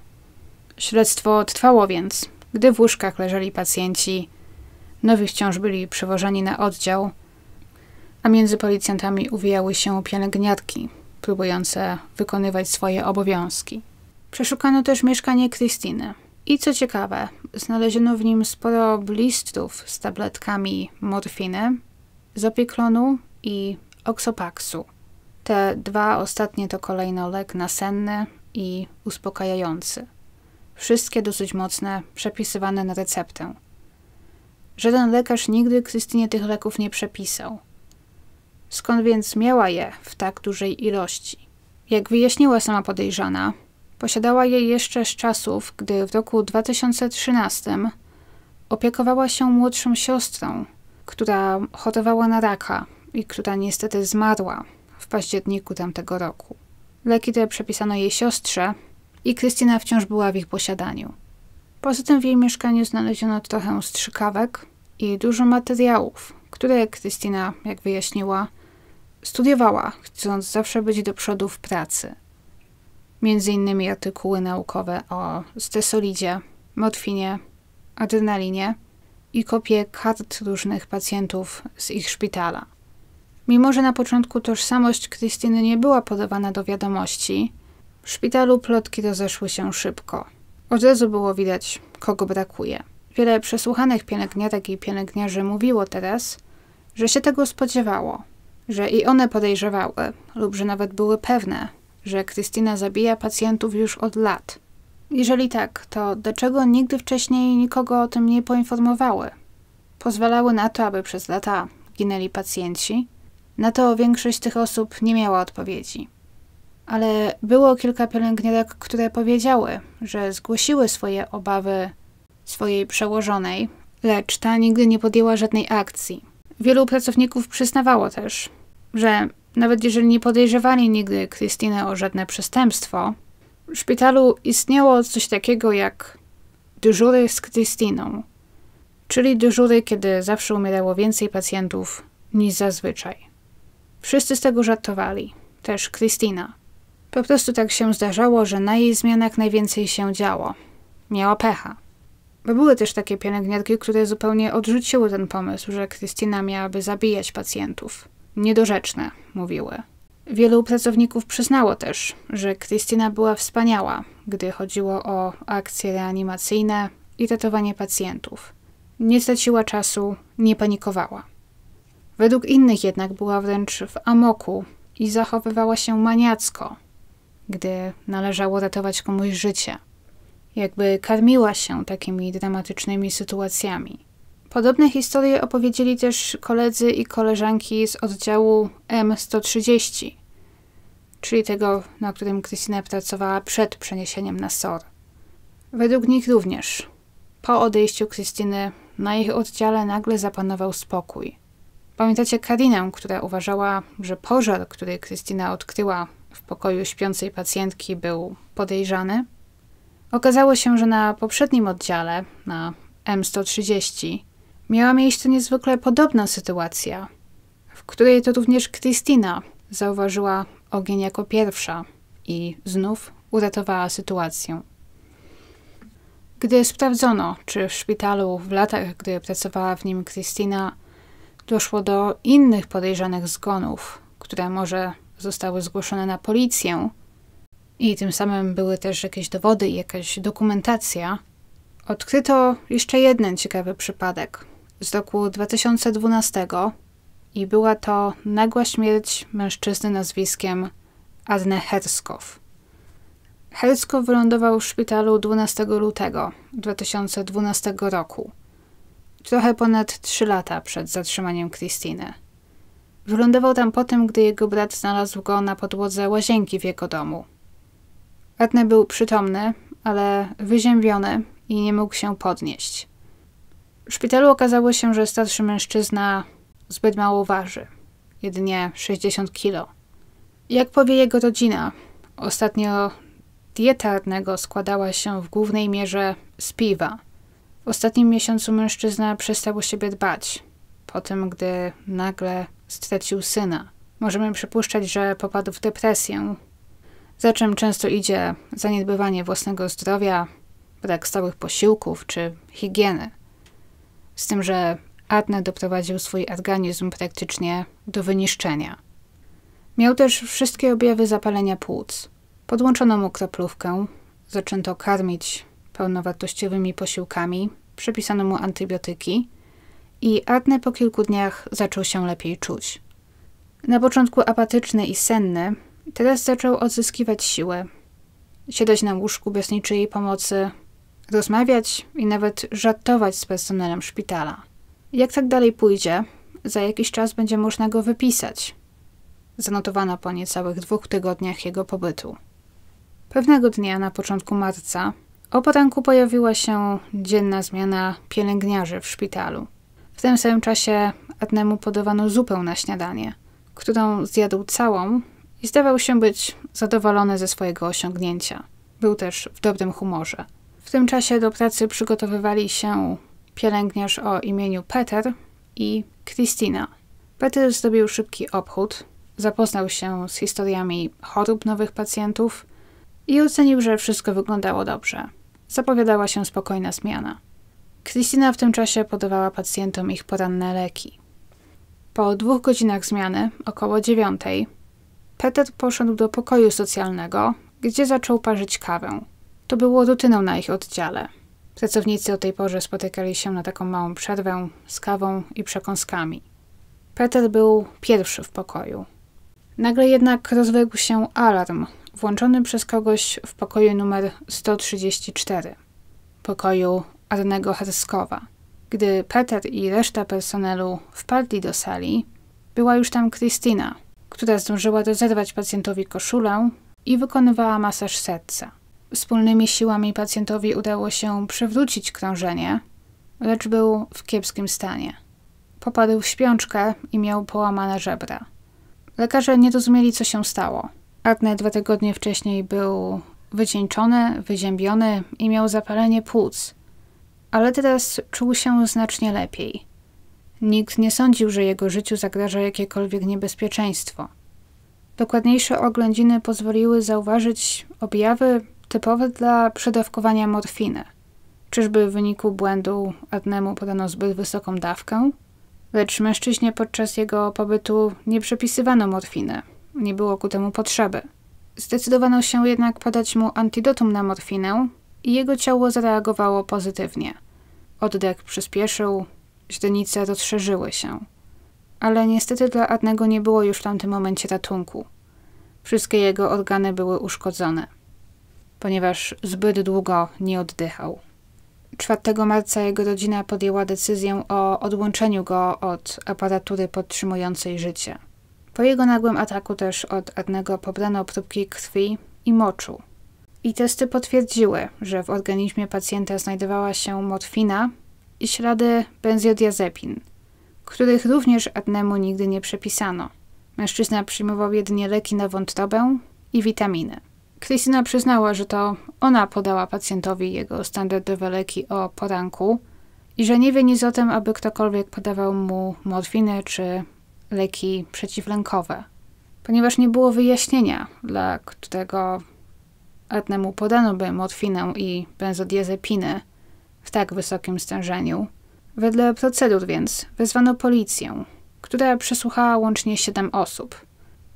Śledztwo trwało więc, gdy w łóżkach leżeli pacjenci, nowi wciąż byli przewożeni na oddział, a między policjantami uwijały się pielęgniarki, próbujące wykonywać swoje obowiązki. Przeszukano też mieszkanie Krystyny, i co ciekawe, znaleziono w nim sporo blistów z tabletkami morfiny, zopiklonu i oksopaksu. Te dwa ostatnie to kolejno lek nasenny i uspokajający. Wszystkie dosyć mocne, przepisywane na receptę. Żaden lekarz nigdy Krystynie tych leków nie przepisał. Skąd więc miała je w tak dużej ilości? Jak wyjaśniła sama podejrzana, Posiadała je jeszcze z czasów, gdy w roku 2013 opiekowała się młodszą siostrą, która chorowała na raka i która niestety zmarła w październiku tamtego roku. Leki te przepisano jej siostrze i Krystyna wciąż była w ich posiadaniu. Poza tym w jej mieszkaniu znaleziono trochę strzykawek i dużo materiałów, które Krystyna, jak wyjaśniła, studiowała, chcąc zawsze być do przodu w pracy innymi artykuły naukowe o stesolidzie, motwinie, adrenalinie i kopie kart różnych pacjentów z ich szpitala. Mimo, że na początku tożsamość Krystyny nie była podawana do wiadomości, w szpitalu plotki rozeszły się szybko. Od razu było widać, kogo brakuje. Wiele przesłuchanych pielęgniarek i pielęgniarzy mówiło teraz, że się tego spodziewało, że i one podejrzewały lub że nawet były pewne, że Krystyna zabija pacjentów już od lat? Jeżeli tak, to dlaczego nigdy wcześniej nikogo o tym nie poinformowały? Pozwalały na to, aby przez lata ginęli pacjenci? Na to większość tych osób nie miała odpowiedzi. Ale było kilka pielęgniarek, które powiedziały, że zgłosiły swoje obawy swojej przełożonej, lecz ta nigdy nie podjęła żadnej akcji. Wielu pracowników przyznawało też, że nawet jeżeli nie podejrzewali nigdy Krystiny o żadne przestępstwo, w szpitalu istniało coś takiego jak dyżury z Krystyną, czyli dyżury, kiedy zawsze umierało więcej pacjentów niż zazwyczaj. Wszyscy z tego żartowali, też Krystyna. Po prostu tak się zdarzało, że na jej zmianach najwięcej się działo. Miała pecha. Bo były też takie pielęgniarki, które zupełnie odrzuciły ten pomysł, że Krystyna miałaby zabijać pacjentów niedorzeczne, mówiły. Wielu pracowników przyznało też, że Krystyna była wspaniała, gdy chodziło o akcje reanimacyjne i ratowanie pacjentów. Nie straciła czasu, nie panikowała. Według innych jednak była wręcz w amoku i zachowywała się maniacko, gdy należało ratować komuś życie. Jakby karmiła się takimi dramatycznymi sytuacjami. Podobne historie opowiedzieli też koledzy i koleżanki z oddziału M130, czyli tego, na którym Krystyna pracowała przed przeniesieniem na SOR. Według nich również, po odejściu Krystyny, na ich oddziale nagle zapanował spokój. Pamiętacie Karinę, która uważała, że pożar, który Krystyna odkryła w pokoju śpiącej pacjentki, był podejrzany? Okazało się, że na poprzednim oddziale, na M130, miała miejsce niezwykle podobna sytuacja, w której to również Krystyna zauważyła ogień jako pierwsza i znów uratowała sytuację. Gdy sprawdzono, czy w szpitalu w latach, gdy pracowała w nim Krystyna, doszło do innych podejrzanych zgonów, które może zostały zgłoszone na policję i tym samym były też jakieś dowody i jakaś dokumentacja, odkryto jeszcze jeden ciekawy przypadek, z roku 2012 i była to nagła śmierć mężczyzny nazwiskiem Arne Herskow. Herskow wylądował w szpitalu 12 lutego 2012 roku, trochę ponad 3 lata przed zatrzymaniem Krystyny. Wylądował tam po tym, gdy jego brat znalazł go na podłodze łazienki w jego domu. Arne był przytomny, ale wyziębiony i nie mógł się podnieść. W szpitalu okazało się, że starszy mężczyzna zbyt mało waży, jedynie 60 kg. Jak powie jego rodzina, ostatnio dietarnego składała się w głównej mierze z piwa. W ostatnim miesiącu mężczyzna przestał o siebie dbać, po tym gdy nagle stracił syna. Możemy przypuszczać, że popadł w depresję, za czym często idzie zaniedbywanie własnego zdrowia, brak stałych posiłków czy higieny. Z tym, że Adne doprowadził swój organizm praktycznie do wyniszczenia. Miał też wszystkie objawy zapalenia płuc. Podłączono mu kroplówkę, zaczęto karmić pełnowartościowymi posiłkami, przepisano mu antybiotyki i Adne po kilku dniach zaczął się lepiej czuć. Na początku apatyczny i senny, teraz zaczął odzyskiwać siłę. Siadać na łóżku bez niczyjej pomocy, rozmawiać i nawet żartować z personelem szpitala. Jak tak dalej pójdzie, za jakiś czas będzie można go wypisać. Zanotowano po niecałych dwóch tygodniach jego pobytu. Pewnego dnia na początku marca o poranku pojawiła się dzienna zmiana pielęgniarzy w szpitalu. W tym samym czasie Adnemu podawano zupę na śniadanie, którą zjadł całą i zdawał się być zadowolony ze swojego osiągnięcia. Był też w dobrym humorze. W tym czasie do pracy przygotowywali się pielęgniarz o imieniu Peter i Kristina. Peter zrobił szybki obchód, zapoznał się z historiami chorób nowych pacjentów i ocenił, że wszystko wyglądało dobrze. Zapowiadała się spokojna zmiana. Kristina w tym czasie podawała pacjentom ich poranne leki. Po dwóch godzinach zmiany, około dziewiątej, Peter poszedł do pokoju socjalnego, gdzie zaczął parzyć kawę. To było rutyną na ich oddziale. Pracownicy o tej porze spotykali się na taką małą przerwę z kawą i przekąskami. Peter był pierwszy w pokoju. Nagle jednak rozległ się alarm, włączony przez kogoś w pokoju numer 134, pokoju Arnego Herskowa. Gdy Peter i reszta personelu wpadli do sali, była już tam Krystyna, która zdążyła rozerwać pacjentowi koszulę i wykonywała masaż serca. Wspólnymi siłami pacjentowi udało się przywrócić krążenie, lecz był w kiepskim stanie. Popadł w śpiączkę i miał połamane żebra. Lekarze nie rozumieli, co się stało. Arne dwa tygodnie wcześniej był wycieńczony, wyziębiony i miał zapalenie płuc. Ale teraz czuł się znacznie lepiej. Nikt nie sądził, że jego życiu zagraża jakiekolwiek niebezpieczeństwo. Dokładniejsze oględziny pozwoliły zauważyć objawy, typowe dla przedawkowania morfiny. Czyżby w wyniku błędu Adnemu podano zbyt wysoką dawkę? Lecz mężczyźnie podczas jego pobytu nie przepisywano morfiny. Nie było ku temu potrzeby. Zdecydowano się jednak podać mu antidotum na morfinę i jego ciało zareagowało pozytywnie. Oddech przyspieszył, źrenice rozszerzyły się. Ale niestety dla Adnego nie było już w tamtym momencie ratunku. Wszystkie jego organy były uszkodzone ponieważ zbyt długo nie oddychał. 4 marca jego rodzina podjęła decyzję o odłączeniu go od aparatury podtrzymującej życie. Po jego nagłym ataku też od Adnego pobrano próbki krwi i moczu. I testy potwierdziły, że w organizmie pacjenta znajdowała się morfina i ślady benzodiazepin, których również Adnemu nigdy nie przepisano. Mężczyzna przyjmował jedynie leki na wątrobę i witaminy. Krystyna przyznała, że to ona podała pacjentowi jego standardowe leki o poranku i że nie wie nic o tym, aby ktokolwiek podawał mu morfinę czy leki przeciwlękowe, ponieważ nie było wyjaśnienia, dla którego Adnemu podano by morfinę i benzodiazepinę w tak wysokim stężeniu. Wedle procedur więc wezwano policję, która przesłuchała łącznie siedem osób,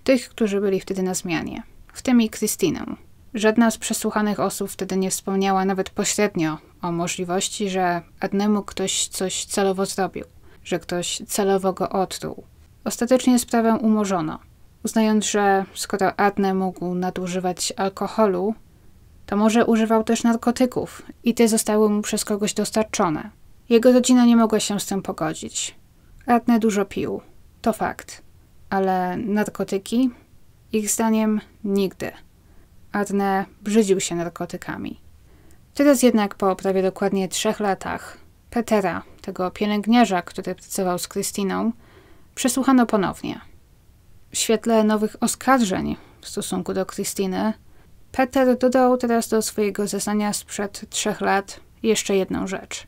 tych, którzy byli wtedy na zmianie w tym i Krystynę. Żadna z przesłuchanych osób wtedy nie wspomniała nawet pośrednio o możliwości, że Adnemu ktoś coś celowo zrobił, że ktoś celowo go otruł. Ostatecznie sprawę umorzono, uznając, że skoro Adne mógł nadużywać alkoholu, to może używał też narkotyków i te zostały mu przez kogoś dostarczone. Jego rodzina nie mogła się z tym pogodzić. Adne dużo pił, to fakt, ale narkotyki ich zdaniem nigdy. Adne brzydził się narkotykami. Teraz jednak po prawie dokładnie trzech latach Petera, tego pielęgniarza, który pracował z Krystyną, przesłuchano ponownie. W świetle nowych oskarżeń w stosunku do Krystyny, Peter dodał teraz do swojego zeznania sprzed trzech lat jeszcze jedną rzecz.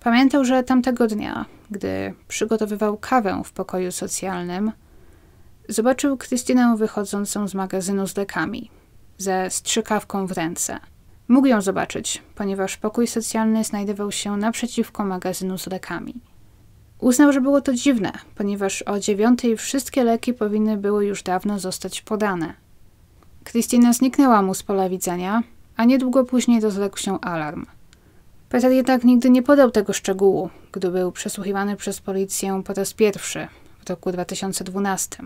Pamiętał, że tamtego dnia, gdy przygotowywał kawę w pokoju socjalnym, Zobaczył Krystynę wychodzącą z magazynu z lekami, ze strzykawką w ręce. Mógł ją zobaczyć, ponieważ pokój socjalny znajdował się naprzeciwko magazynu z lekami. Uznał, że było to dziwne, ponieważ o dziewiątej wszystkie leki powinny były już dawno zostać podane. Krystyna zniknęła mu z pola widzenia, a niedługo później rozległ się alarm. Peter jednak nigdy nie podał tego szczegółu, gdy był przesłuchiwany przez policję po raz pierwszy w roku 2012.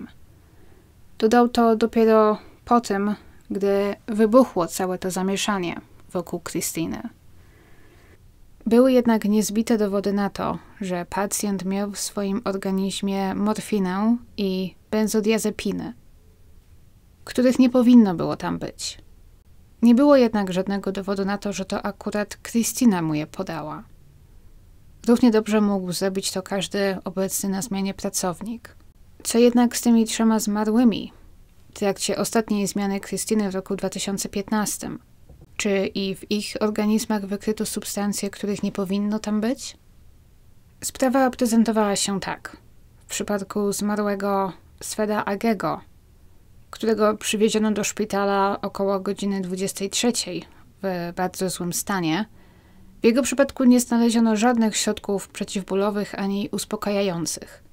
Dodał to dopiero po tym, gdy wybuchło całe to zamieszanie wokół Krystyny. Były jednak niezbite dowody na to, że pacjent miał w swoim organizmie morfinę i benzodiazepiny, których nie powinno było tam być. Nie było jednak żadnego dowodu na to, że to akurat Krystyna mu je podała. Równie dobrze mógł zrobić to każdy obecny na zmianie pracownik. Co jednak z tymi trzema zmarłymi w trakcie ostatniej zmiany Krystyny w roku 2015? Czy i w ich organizmach wykryto substancje, których nie powinno tam być? Sprawa prezentowała się tak. W przypadku zmarłego Sveda Agego, którego przywieziono do szpitala około godziny 23 w bardzo złym stanie, w jego przypadku nie znaleziono żadnych środków przeciwbólowych ani uspokajających.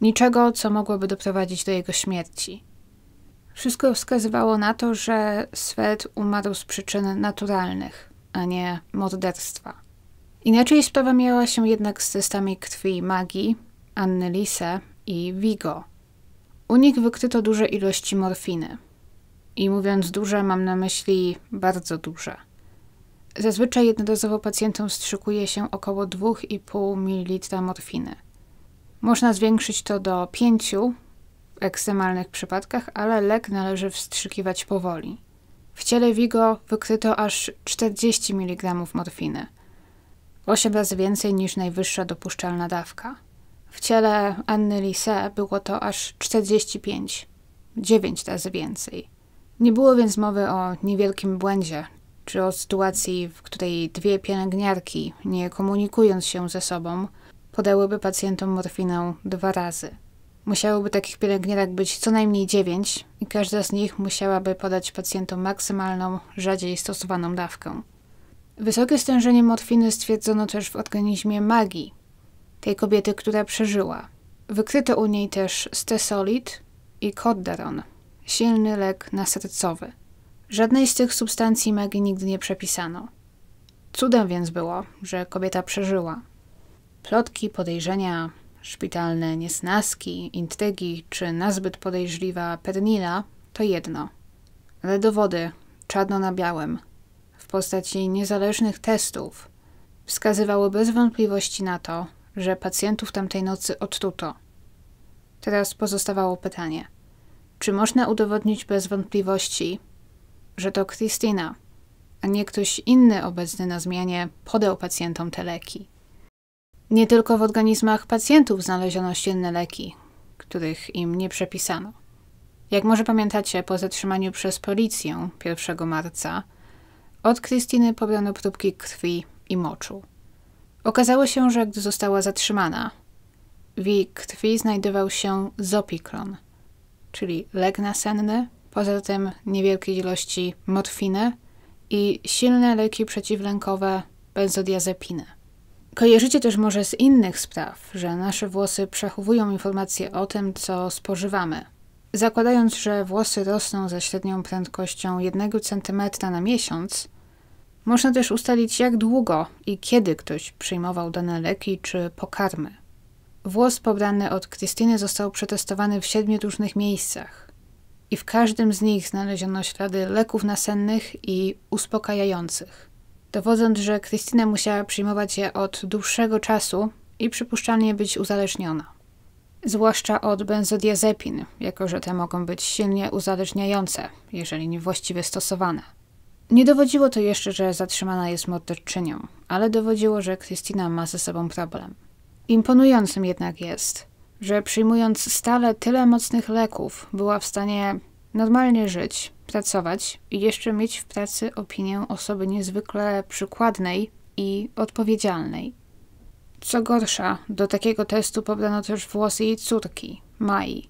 Niczego, co mogłoby doprowadzić do jego śmierci. Wszystko wskazywało na to, że Svet umarł z przyczyn naturalnych, a nie morderstwa. Inaczej sprawa miała się jednak z testami krwi Magii, Anny Lise i Vigo. U nich wykryto duże ilości morfiny. I mówiąc duże, mam na myśli bardzo duże. Zazwyczaj jednorazowo pacjentom strzykuje się około 2,5 ml morfiny – można zwiększyć to do pięciu w ekstremalnych przypadkach, ale lek należy wstrzykiwać powoli. W ciele Vigo wykryto aż 40 mg morfiny, 8 razy więcej niż najwyższa dopuszczalna dawka. W ciele Anny Lise było to aż 45, 9 razy więcej. Nie było więc mowy o niewielkim błędzie, czy o sytuacji, w której dwie pielęgniarki, nie komunikując się ze sobą, podałyby pacjentom morfinę dwa razy. Musiałoby takich pielęgniarek być co najmniej dziewięć i każda z nich musiałaby podać pacjentom maksymalną, rzadziej stosowaną dawkę. Wysokie stężenie morfiny stwierdzono też w organizmie Magi, tej kobiety, która przeżyła. Wykryto u niej też stesolid i kodderon, silny lek nasercowy. Żadnej z tych substancji Magi nigdy nie przepisano. Cudem więc było, że kobieta przeżyła, Plotki, podejrzenia, szpitalne niesnaski, intrygi czy nazbyt podejrzliwa pernila to jedno. Ale dowody, czarno na białym, w postaci niezależnych testów, wskazywały bez wątpliwości na to, że pacjentów tamtej nocy odtuto. Teraz pozostawało pytanie: czy można udowodnić bez wątpliwości, że to Kristina, a nie ktoś inny obecny na zmianie podał pacjentom te leki? Nie tylko w organizmach pacjentów znaleziono ścienne leki, których im nie przepisano. Jak może pamiętacie, po zatrzymaniu przez policję 1 marca od Krystyny pobrano próbki krwi i moczu. Okazało się, że gdy została zatrzymana, w jej krwi znajdował się zopikron, czyli lek nasenny, poza tym niewielkiej ilości morfiny i silne leki przeciwlękowe benzodiazepiny. Kojarzycie też może z innych spraw, że nasze włosy przechowują informacje o tym, co spożywamy. Zakładając, że włosy rosną ze średnią prędkością 1 cm na miesiąc, można też ustalić, jak długo i kiedy ktoś przyjmował dane leki czy pokarmy. Włos pobrany od Krystyny został przetestowany w siedmiu różnych miejscach i w każdym z nich znaleziono ślady leków nasennych i uspokajających dowodząc, że Krystyna musiała przyjmować je od dłuższego czasu i przypuszczalnie być uzależniona. Zwłaszcza od benzodiazepin, jako że te mogą być silnie uzależniające, jeżeli niewłaściwie stosowane. Nie dowodziło to jeszcze, że zatrzymana jest morderczynią, ale dowodziło, że Krystyna ma ze sobą problem. Imponującym jednak jest, że przyjmując stale tyle mocnych leków, była w stanie normalnie żyć, pracować i jeszcze mieć w pracy opinię osoby niezwykle przykładnej i odpowiedzialnej. Co gorsza, do takiego testu pobrano też włosy jej córki, Mai.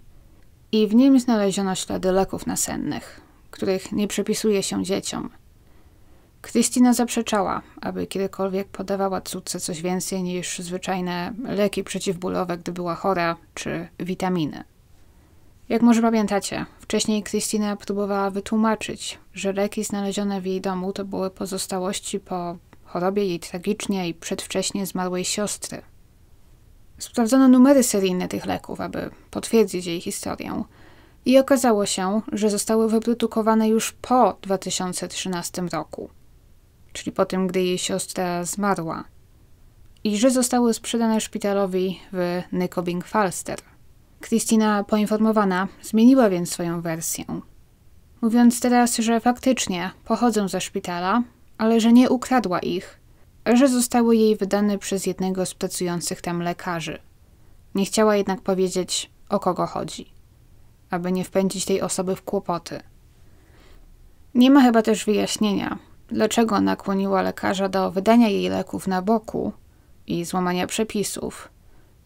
I w nim znaleziono ślady leków nasennych, których nie przepisuje się dzieciom. Krystyna zaprzeczała, aby kiedykolwiek podawała córce coś więcej niż zwyczajne leki przeciwbólowe, gdy była chora, czy witaminy. Jak może pamiętacie, wcześniej Krystyna próbowała wytłumaczyć, że leki znalezione w jej domu to były pozostałości po chorobie jej tragicznie i przedwcześnie zmarłej siostry. Sprawdzono numery seryjne tych leków, aby potwierdzić jej historię. I okazało się, że zostały wyprodukowane już po 2013 roku, czyli po tym, gdy jej siostra zmarła, i że zostały sprzedane szpitalowi w Nykobing Falster – Krystyna poinformowana zmieniła więc swoją wersję, mówiąc teraz, że faktycznie pochodzą ze szpitala, ale że nie ukradła ich, że zostały jej wydane przez jednego z pracujących tam lekarzy. Nie chciała jednak powiedzieć, o kogo chodzi, aby nie wpędzić tej osoby w kłopoty. Nie ma chyba też wyjaśnienia, dlaczego nakłoniła lekarza do wydania jej leków na boku i złamania przepisów,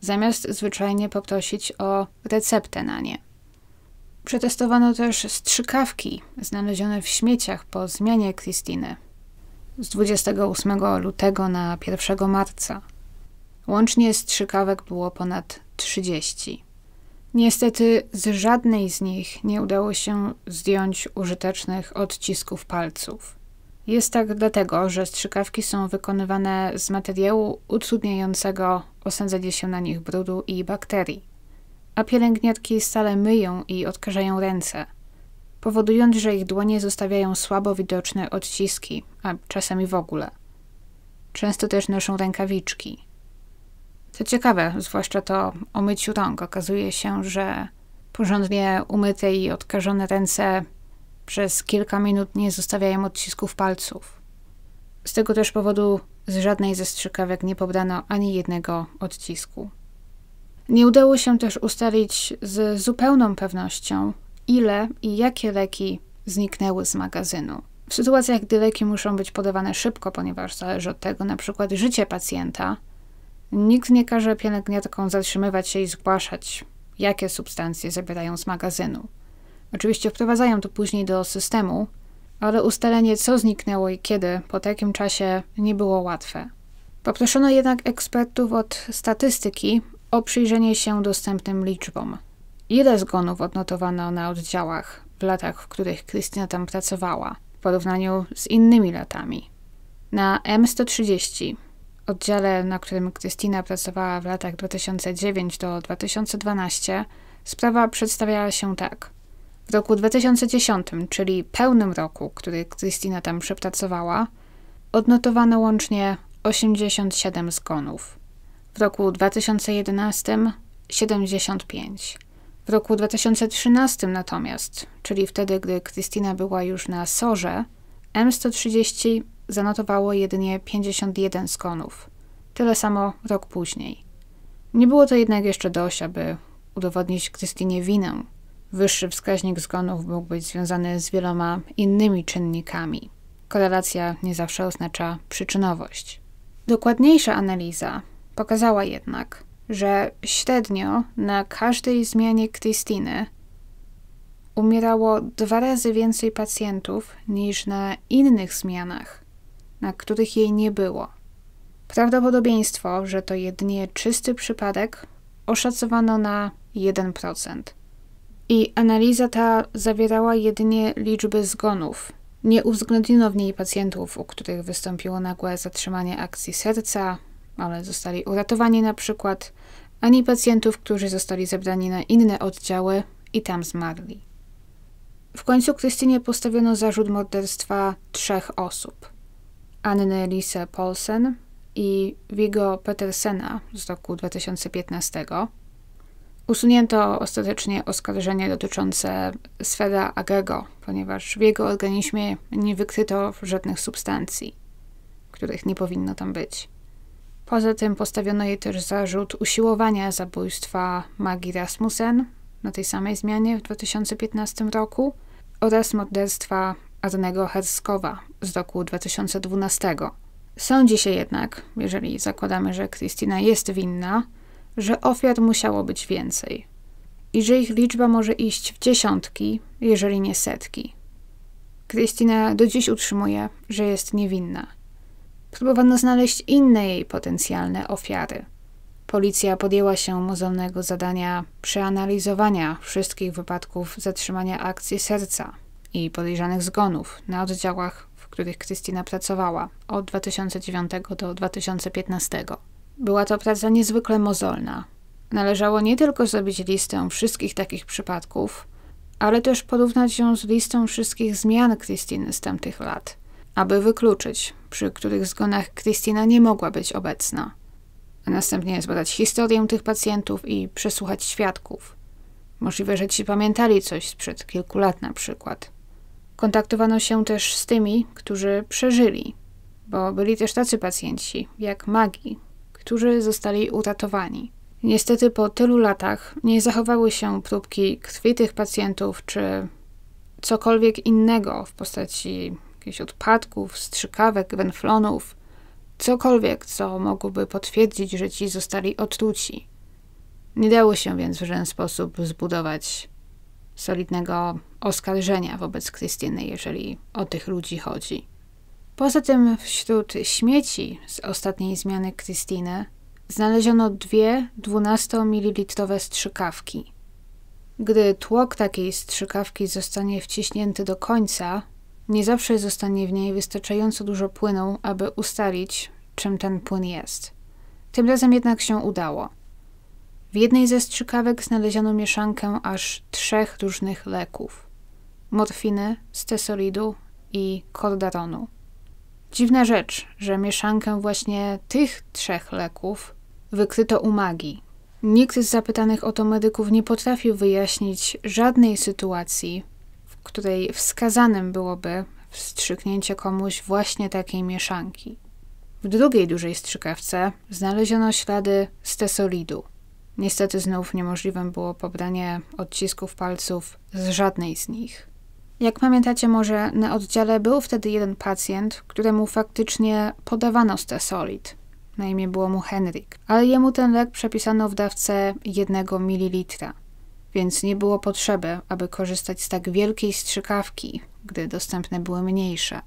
zamiast zwyczajnie poprosić o receptę na nie. Przetestowano też strzykawki znalezione w śmieciach po zmianie Krystyny z 28 lutego na 1 marca. Łącznie strzykawek było ponad 30. Niestety z żadnej z nich nie udało się zdjąć użytecznych odcisków palców. Jest tak dlatego, że strzykawki są wykonywane z materiału utrudniającego osadzenie się na nich brudu i bakterii, a pielęgniarki stale myją i odkażają ręce, powodując, że ich dłonie zostawiają słabo widoczne odciski, a czasami w ogóle. Często też noszą rękawiczki. Co ciekawe, zwłaszcza to o myciu rąk, okazuje się, że porządnie umyte i odkażone ręce przez kilka minut nie zostawiają odcisków palców. Z tego też powodu z żadnej ze strzykawek nie pobrano ani jednego odcisku. Nie udało się też ustalić z zupełną pewnością, ile i jakie leki zniknęły z magazynu. W sytuacjach, gdy leki muszą być podawane szybko, ponieważ zależy od tego na przykład życie pacjenta, nikt nie każe pielęgniarkom zatrzymywać się i zgłaszać, jakie substancje zabierają z magazynu. Oczywiście wprowadzają to później do systemu, ale ustalenie, co zniknęło i kiedy, po takim czasie nie było łatwe. Poproszono jednak ekspertów od statystyki o przyjrzenie się dostępnym liczbom. Ile zgonów odnotowano na oddziałach w latach, w których Krystyna tam pracowała, w porównaniu z innymi latami? Na M130, oddziale, na którym Krystyna pracowała w latach 2009 do 2012, sprawa przedstawiała się tak – w roku 2010, czyli pełnym roku, który Krystyna tam przepracowała, odnotowano łącznie 87 zgonów. W roku 2011 75. W roku 2013 natomiast, czyli wtedy, gdy Krystyna była już na SORze, M130 zanotowało jedynie 51 zgonów. Tyle samo rok później. Nie było to jednak jeszcze dość, aby udowodnić Krystynie winę Wyższy wskaźnik zgonów mógł być związany z wieloma innymi czynnikami. Korelacja nie zawsze oznacza przyczynowość. Dokładniejsza analiza pokazała jednak, że średnio na każdej zmianie Krystyny umierało dwa razy więcej pacjentów niż na innych zmianach, na których jej nie było. Prawdopodobieństwo, że to jedynie czysty przypadek, oszacowano na 1% i analiza ta zawierała jedynie liczby zgonów. Nie uwzględniono w niej pacjentów, u których wystąpiło nagłe zatrzymanie akcji serca, ale zostali uratowani na przykład, ani pacjentów, którzy zostali zabrani na inne oddziały i tam zmarli. W końcu Krystynie postawiono zarzut morderstwa trzech osób. Anny Lise Paulsen i Vigo Petersena z roku 2015, Usunięto ostatecznie oskarżenie dotyczące Sveda Agego, ponieważ w jego organizmie nie wykryto żadnych substancji, których nie powinno tam być. Poza tym postawiono jej też zarzut usiłowania zabójstwa Maggie Rasmussen na tej samej zmianie w 2015 roku oraz morderstwa Arnego Herskowa z roku 2012. Sądzi się jednak, jeżeli zakładamy, że Kristina jest winna, że ofiar musiało być więcej i że ich liczba może iść w dziesiątki, jeżeli nie setki. Krystyna do dziś utrzymuje, że jest niewinna. Próbowano znaleźć inne jej potencjalne ofiary. Policja podjęła się mozolnego zadania przeanalizowania wszystkich wypadków zatrzymania akcji serca i podejrzanych zgonów na oddziałach, w których Krystyna pracowała od 2009 do 2015. Była to praca niezwykle mozolna. Należało nie tylko zrobić listę wszystkich takich przypadków, ale też porównać ją z listą wszystkich zmian Krystyny z tamtych lat, aby wykluczyć, przy których zgonach Krystyna nie mogła być obecna. A następnie zbadać historię tych pacjentów i przesłuchać świadków. Możliwe, że ci pamiętali coś sprzed kilku lat na przykład. Kontaktowano się też z tymi, którzy przeżyli, bo byli też tacy pacjenci, jak Magi, którzy zostali uratowani. Niestety po tylu latach nie zachowały się próbki krwi tych pacjentów czy cokolwiek innego w postaci jakichś odpadków, strzykawek, wenflonów, cokolwiek, co mogłoby potwierdzić, że ci zostali otruci. Nie dało się więc w żaden sposób zbudować solidnego oskarżenia wobec Krystyny, jeżeli o tych ludzi chodzi. Poza tym wśród śmieci z ostatniej zmiany Krystyny znaleziono dwie 12-mililitrowe strzykawki. Gdy tłok takiej strzykawki zostanie wciśnięty do końca, nie zawsze zostanie w niej wystarczająco dużo płynu, aby ustalić, czym ten płyn jest. Tym razem jednak się udało. W jednej ze strzykawek znaleziono mieszankę aż trzech różnych leków: morfiny, Stesolidu i kordaronu. Dziwna rzecz, że mieszankę właśnie tych trzech leków wykryto u magii. Nikt z zapytanych o to medyków nie potrafił wyjaśnić żadnej sytuacji, w której wskazanym byłoby wstrzyknięcie komuś właśnie takiej mieszanki. W drugiej dużej strzykawce znaleziono ślady stesolidu. Niestety znów niemożliwym było pobranie odcisków palców z żadnej z nich. Jak pamiętacie, może na oddziale był wtedy jeden pacjent, któremu faktycznie podawano stesolid. Na imię było mu Henryk, ale jemu ten lek przepisano w dawce 1 ml, więc nie było potrzeby, aby korzystać z tak wielkiej strzykawki, gdy dostępne były mniejsze.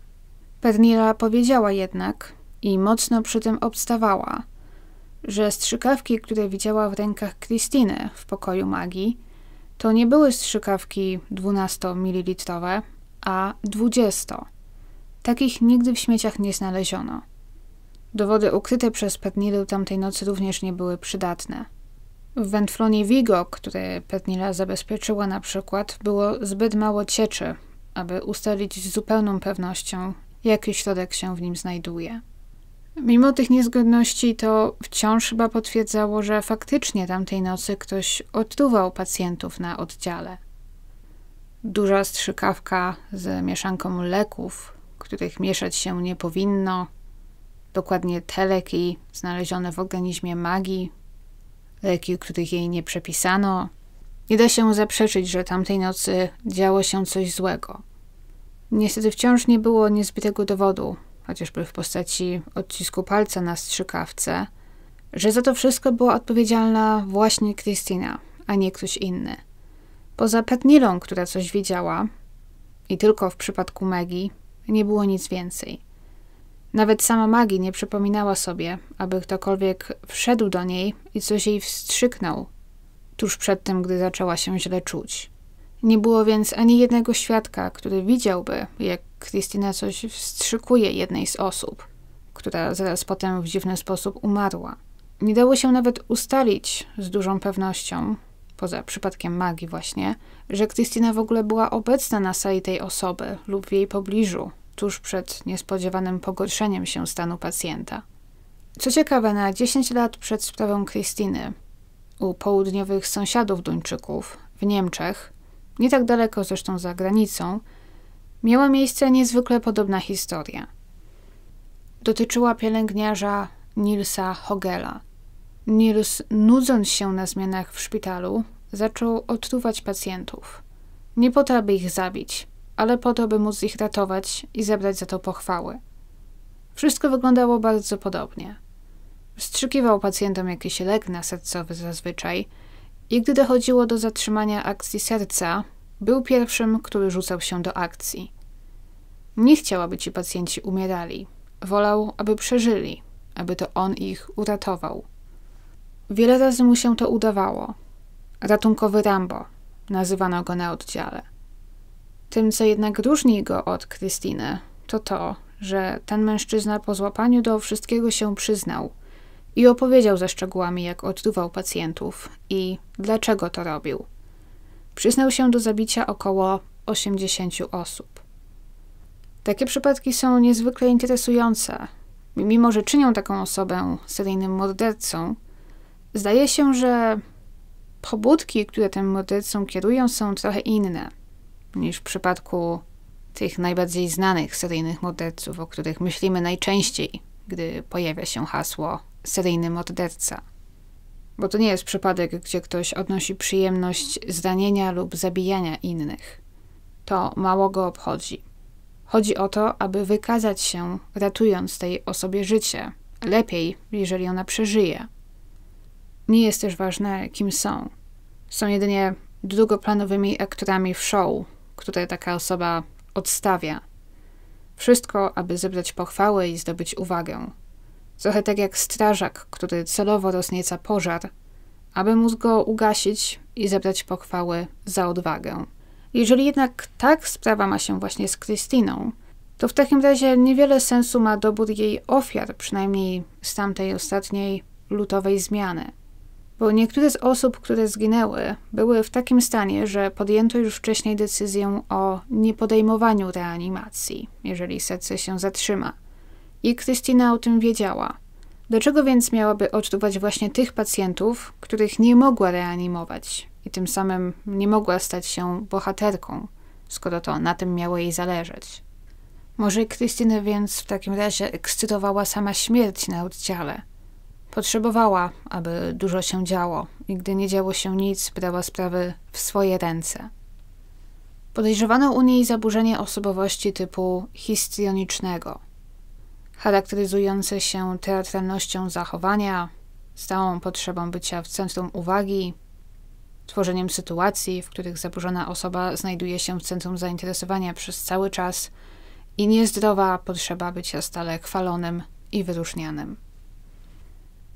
Pernila powiedziała jednak, i mocno przy tym obstawała, że strzykawki, które widziała w rękach Krystyny w pokoju magii, to nie były strzykawki 12 ml a 20. Takich nigdy w śmieciach nie znaleziono. Dowody ukryte przez Petnilu tamtej nocy również nie były przydatne. W wędflonie Vigo, które Petnila zabezpieczyła na przykład, było zbyt mało cieczy, aby ustalić z zupełną pewnością, jaki środek się w nim znajduje. Mimo tych niezgodności, to wciąż chyba potwierdzało, że faktycznie tamtej nocy ktoś odtuwał pacjentów na oddziale. Duża strzykawka z mieszanką leków, których mieszać się nie powinno, dokładnie te leki znalezione w organizmie magii, leki, których jej nie przepisano. Nie da się zaprzeczyć, że tamtej nocy działo się coś złego. Niestety wciąż nie było niezbytego dowodu chociażby w postaci odcisku palca na strzykawce, że za to wszystko była odpowiedzialna właśnie Krystyna, a nie ktoś inny. Poza Petnilą, która coś wiedziała, i tylko w przypadku Megi, nie było nic więcej. Nawet sama Magi nie przypominała sobie, aby ktokolwiek wszedł do niej i coś jej wstrzyknął tuż przed tym, gdy zaczęła się źle czuć. Nie było więc ani jednego świadka, który widziałby, jak Krystyna coś wstrzykuje jednej z osób, która zaraz potem w dziwny sposób umarła. Nie dało się nawet ustalić z dużą pewnością, poza przypadkiem magii właśnie, że Krystyna w ogóle była obecna na sali tej osoby lub w jej pobliżu, tuż przed niespodziewanym pogorszeniem się stanu pacjenta. Co ciekawe, na 10 lat przed sprawą Krystyny u południowych sąsiadów Duńczyków w Niemczech nie tak daleko zresztą za granicą, miała miejsce niezwykle podobna historia. Dotyczyła pielęgniarza Nilsa Hogela. Nils, nudząc się na zmianach w szpitalu, zaczął odtruwać pacjentów. Nie po to, aby ich zabić, ale po to, by móc ich ratować i zebrać za to pochwały. Wszystko wyglądało bardzo podobnie. Wstrzykiwał pacjentom jakiś lek na sercowy zazwyczaj – i gdy dochodziło do zatrzymania akcji serca, był pierwszym, który rzucał się do akcji. Nie chciał, aby ci pacjenci umierali. Wolał, aby przeżyli, aby to on ich uratował. Wiele razy mu się to udawało. Ratunkowy Rambo nazywano go na oddziale. Tym, co jednak różni go od Krystyny, to to, że ten mężczyzna po złapaniu do wszystkiego się przyznał – i opowiedział ze szczegółami, jak odtuwał pacjentów i dlaczego to robił. Przyznał się do zabicia około 80 osób. Takie przypadki są niezwykle interesujące. Mimo, że czynią taką osobę seryjnym mordercą, zdaje się, że pobudki, które tym mordercą kierują, są trochę inne niż w przypadku tych najbardziej znanych seryjnych morderców, o których myślimy najczęściej, gdy pojawia się hasło seryjny morderca. Bo to nie jest przypadek, gdzie ktoś odnosi przyjemność zranienia lub zabijania innych. To mało go obchodzi. Chodzi o to, aby wykazać się, ratując tej osobie życie, lepiej, jeżeli ona przeżyje. Nie jest też ważne, kim są. Są jedynie drugoplanowymi aktorami w show, które taka osoba odstawia. Wszystko, aby zebrać pochwały i zdobyć uwagę. Trochę tak jak strażak, który celowo roznieca pożar, aby móc go ugasić i zebrać pochwały za odwagę. Jeżeli jednak tak sprawa ma się właśnie z Krystyną, to w takim razie niewiele sensu ma dobór jej ofiar, przynajmniej z tamtej ostatniej lutowej zmiany. Bo niektóre z osób, które zginęły, były w takim stanie, że podjęto już wcześniej decyzję o niepodejmowaniu reanimacji, jeżeli serce się zatrzyma i Krystyna o tym wiedziała. Do czego więc miałaby odczuwać właśnie tych pacjentów, których nie mogła reanimować i tym samym nie mogła stać się bohaterką, skoro to na tym miało jej zależeć? Może Krystynę więc w takim razie ekscytowała sama śmierć na oddziale. Potrzebowała, aby dużo się działo i gdy nie działo się nic, brała sprawy w swoje ręce. Podejrzewano u niej zaburzenie osobowości typu histrionicznego – charakteryzujące się teatralnością zachowania, stałą potrzebą bycia w centrum uwagi, tworzeniem sytuacji, w których zaburzona osoba znajduje się w centrum zainteresowania przez cały czas i niezdrowa potrzeba bycia stale chwalonym i wyróżnianym.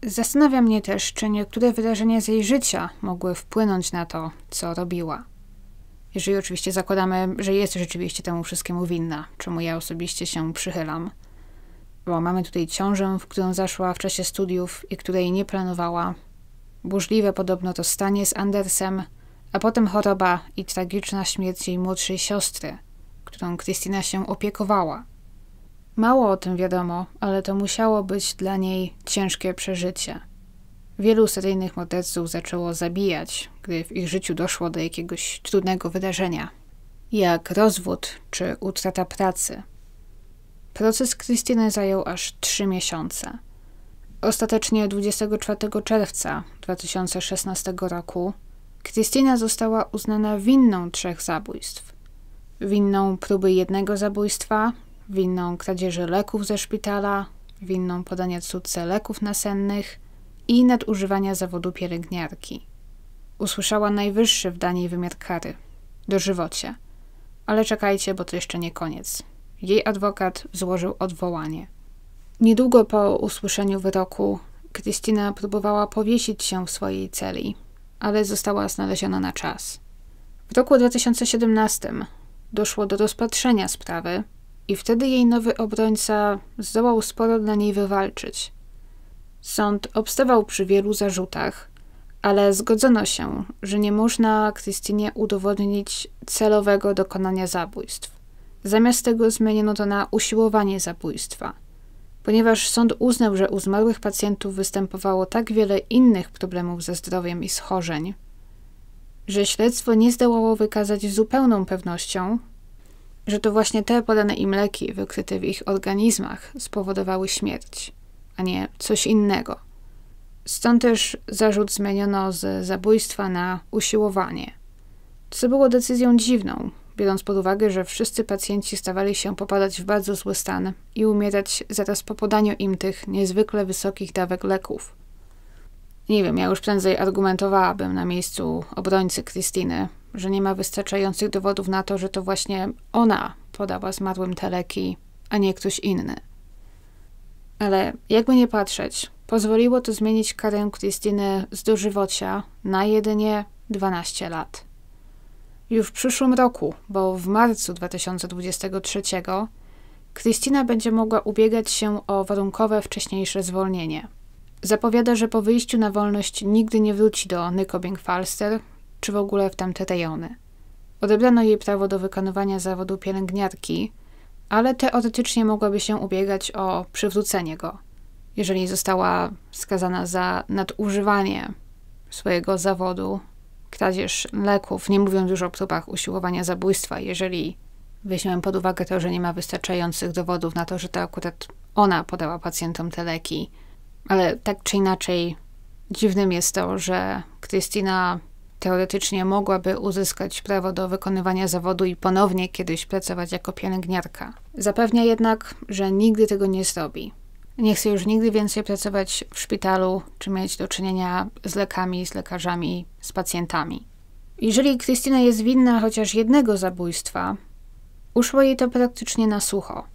Zastanawia mnie też, czy niektóre wydarzenia z jej życia mogły wpłynąć na to, co robiła. Jeżeli oczywiście zakładamy, że jest rzeczywiście temu wszystkiemu winna, czemu ja osobiście się przychylam – bo mamy tutaj ciążę, w którą zaszła w czasie studiów i której nie planowała. Burzliwe podobno to stanie z Andersem, a potem choroba i tragiczna śmierć jej młodszej siostry, którą Krystyna się opiekowała. Mało o tym wiadomo, ale to musiało być dla niej ciężkie przeżycie. Wielu seryjnych morderców zaczęło zabijać, gdy w ich życiu doszło do jakiegoś trudnego wydarzenia, jak rozwód czy utrata pracy – Proces Krystyny zajął aż 3 miesiące. Ostatecznie 24 czerwca 2016 roku Krystyna została uznana winną trzech zabójstw. Winną próby jednego zabójstwa, winną kradzieży leków ze szpitala, winną podania córce leków nasennych i nadużywania zawodu pielęgniarki. Usłyszała najwyższy w Danii wymiar kary dożywocie. Ale czekajcie, bo to jeszcze nie koniec. Jej adwokat złożył odwołanie. Niedługo po usłyszeniu wyroku Krystyna próbowała powiesić się w swojej celi, ale została znaleziona na czas. W roku 2017 doszło do rozpatrzenia sprawy i wtedy jej nowy obrońca zdołał sporo dla niej wywalczyć. Sąd obstawał przy wielu zarzutach, ale zgodzono się, że nie można Krystynie udowodnić celowego dokonania zabójstw. Zamiast tego zmieniono to na usiłowanie zabójstwa. Ponieważ sąd uznał, że u zmarłych pacjentów występowało tak wiele innych problemów ze zdrowiem i schorzeń, że śledztwo nie zdołało wykazać zupełną pewnością, że to właśnie te podane im leki wykryte w ich organizmach spowodowały śmierć, a nie coś innego. Stąd też zarzut zmieniono z zabójstwa na usiłowanie, co było decyzją dziwną, biorąc pod uwagę, że wszyscy pacjenci stawali się popadać w bardzo zły stan i umierać zaraz po podaniu im tych niezwykle wysokich dawek leków. Nie wiem, ja już prędzej argumentowałabym na miejscu obrońcy Krystyny, że nie ma wystarczających dowodów na to, że to właśnie ona podała zmarłym te leki, a nie ktoś inny. Ale jakby nie patrzeć, pozwoliło to zmienić karę Krystyny z dożywocia na jedynie 12 lat. Już w przyszłym roku, bo w marcu 2023, Krystyna będzie mogła ubiegać się o warunkowe wcześniejsze zwolnienie. Zapowiada, że po wyjściu na wolność nigdy nie wróci do Nykobing-Falster czy w ogóle w tamte rejony. Odebrano jej prawo do wykonywania zawodu pielęgniarki, ale teoretycznie mogłaby się ubiegać o przywrócenie go, jeżeli została skazana za nadużywanie swojego zawodu kradzież leków, nie mówiąc już o próbach usiłowania zabójstwa, jeżeli weźmiemy pod uwagę to, że nie ma wystarczających dowodów na to, że to akurat ona podała pacjentom te leki. Ale tak czy inaczej, dziwnym jest to, że Krystyna teoretycznie mogłaby uzyskać prawo do wykonywania zawodu i ponownie kiedyś pracować jako pielęgniarka. Zapewnia jednak, że nigdy tego nie zrobi. Nie chcę już nigdy więcej pracować w szpitalu czy mieć do czynienia z lekami, z lekarzami, z pacjentami. Jeżeli Krystyna jest winna chociaż jednego zabójstwa, uszło jej to praktycznie na sucho.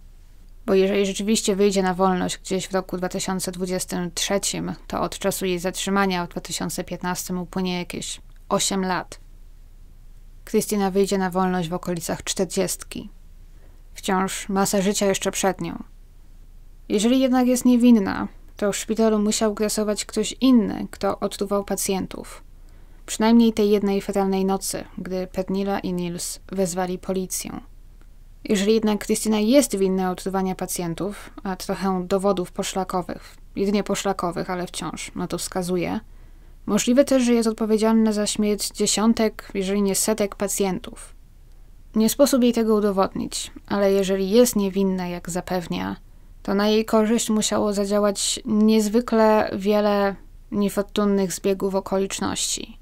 Bo jeżeli rzeczywiście wyjdzie na wolność gdzieś w roku 2023, to od czasu jej zatrzymania w 2015 upłynie jakieś 8 lat. Krystyna wyjdzie na wolność w okolicach 40. Wciąż masa życia jeszcze przed nią. Jeżeli jednak jest niewinna, to w szpitalu musiał grasować ktoś inny, kto odtuwał pacjentów. Przynajmniej tej jednej fatalnej nocy, gdy Pernila i Nils wezwali policję. Jeżeli jednak Krystyna jest winna odtuwania pacjentów, a trochę dowodów poszlakowych, jedynie poszlakowych, ale wciąż na to wskazuje, możliwe też, że jest odpowiedzialna za śmierć dziesiątek, jeżeli nie setek pacjentów. Nie sposób jej tego udowodnić, ale jeżeli jest niewinna, jak zapewnia, to na jej korzyść musiało zadziałać niezwykle wiele niefortunnych zbiegów okoliczności.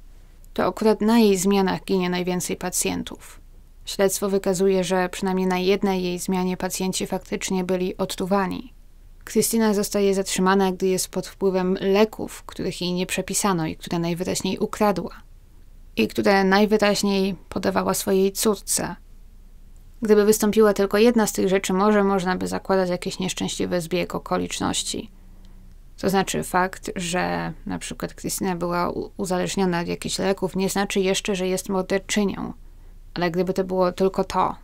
To akurat na jej zmianach ginie najwięcej pacjentów. Śledztwo wykazuje, że przynajmniej na jednej jej zmianie pacjenci faktycznie byli odtuwani. Krystyna zostaje zatrzymana, gdy jest pod wpływem leków, których jej nie przepisano i które najwyraźniej ukradła. I które najwyraźniej podawała swojej córce, Gdyby wystąpiła tylko jedna z tych rzeczy, może można by zakładać jakiś nieszczęśliwy zbieg okoliczności. To znaczy fakt, że na przykład Krystyna była uzależniona od jakichś leków, nie znaczy jeszcze, że jest morderczynią. Ale gdyby to było tylko to,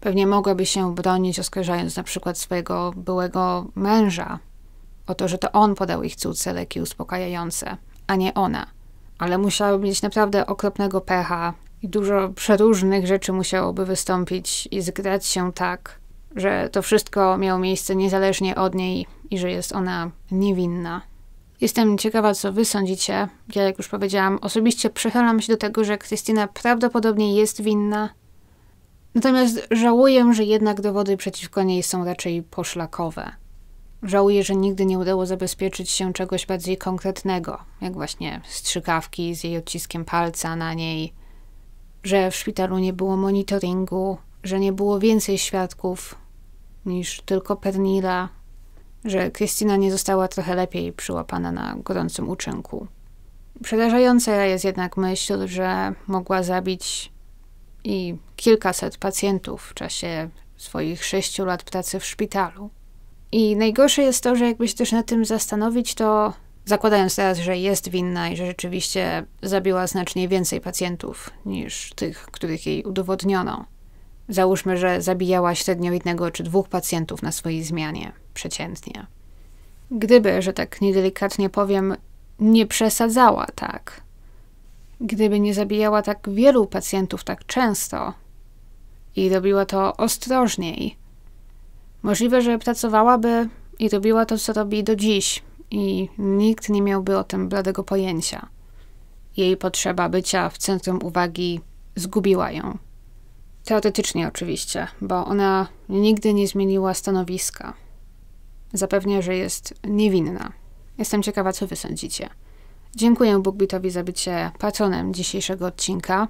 pewnie mogłaby się bronić, oskarżając na przykład swojego byłego męża o to, że to on podał ich córce leki uspokajające, a nie ona. Ale musiała mieć naprawdę okropnego pecha, i dużo przeróżnych rzeczy musiałoby wystąpić i zgrać się tak, że to wszystko miało miejsce niezależnie od niej i że jest ona niewinna. Jestem ciekawa, co wy sądzicie. Ja, jak już powiedziałam, osobiście przychylam się do tego, że Krystyna prawdopodobnie jest winna. Natomiast żałuję, że jednak dowody przeciwko niej są raczej poszlakowe. Żałuję, że nigdy nie udało zabezpieczyć się czegoś bardziej konkretnego, jak właśnie strzykawki z jej odciskiem palca na niej, że w szpitalu nie było monitoringu, że nie było więcej świadków niż tylko Pernila, że Krystyna nie została trochę lepiej przyłapana na gorącym uczynku. Przerażająca jest jednak myśl, że mogła zabić i kilkaset pacjentów w czasie swoich sześciu lat pracy w szpitalu. I najgorsze jest to, że jakby się też na tym zastanowić, to zakładając teraz, że jest winna i że rzeczywiście zabiła znacznie więcej pacjentów niż tych, których jej udowodniono. Załóżmy, że zabijała średnio jednego czy dwóch pacjentów na swojej zmianie, przeciętnie. Gdyby, że tak niedelikatnie powiem, nie przesadzała tak, gdyby nie zabijała tak wielu pacjentów tak często i robiła to ostrożniej, możliwe, że pracowałaby i robiła to, co robi do dziś, i nikt nie miałby o tym bladego pojęcia. Jej potrzeba bycia w centrum uwagi zgubiła ją. Teoretycznie oczywiście, bo ona nigdy nie zmieniła stanowiska. Zapewnia, że jest niewinna. Jestem ciekawa, co wy sądzicie. Dziękuję Bugbitowi za bycie patronem dzisiejszego odcinka.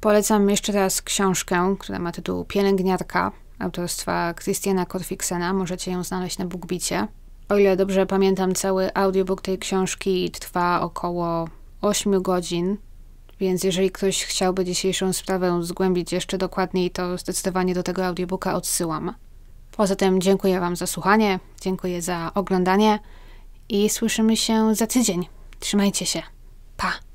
Polecam jeszcze raz książkę, która ma tytuł Pielęgniarka autorstwa Christiana Korfiksena. Możecie ją znaleźć na Bugbicie. O ile dobrze pamiętam, cały audiobook tej książki trwa około 8 godzin, więc jeżeli ktoś chciałby dzisiejszą sprawę zgłębić jeszcze dokładniej, to zdecydowanie do tego audiobooka odsyłam. Poza tym dziękuję Wam za słuchanie, dziękuję za oglądanie i słyszymy się za tydzień. Trzymajcie się. Pa!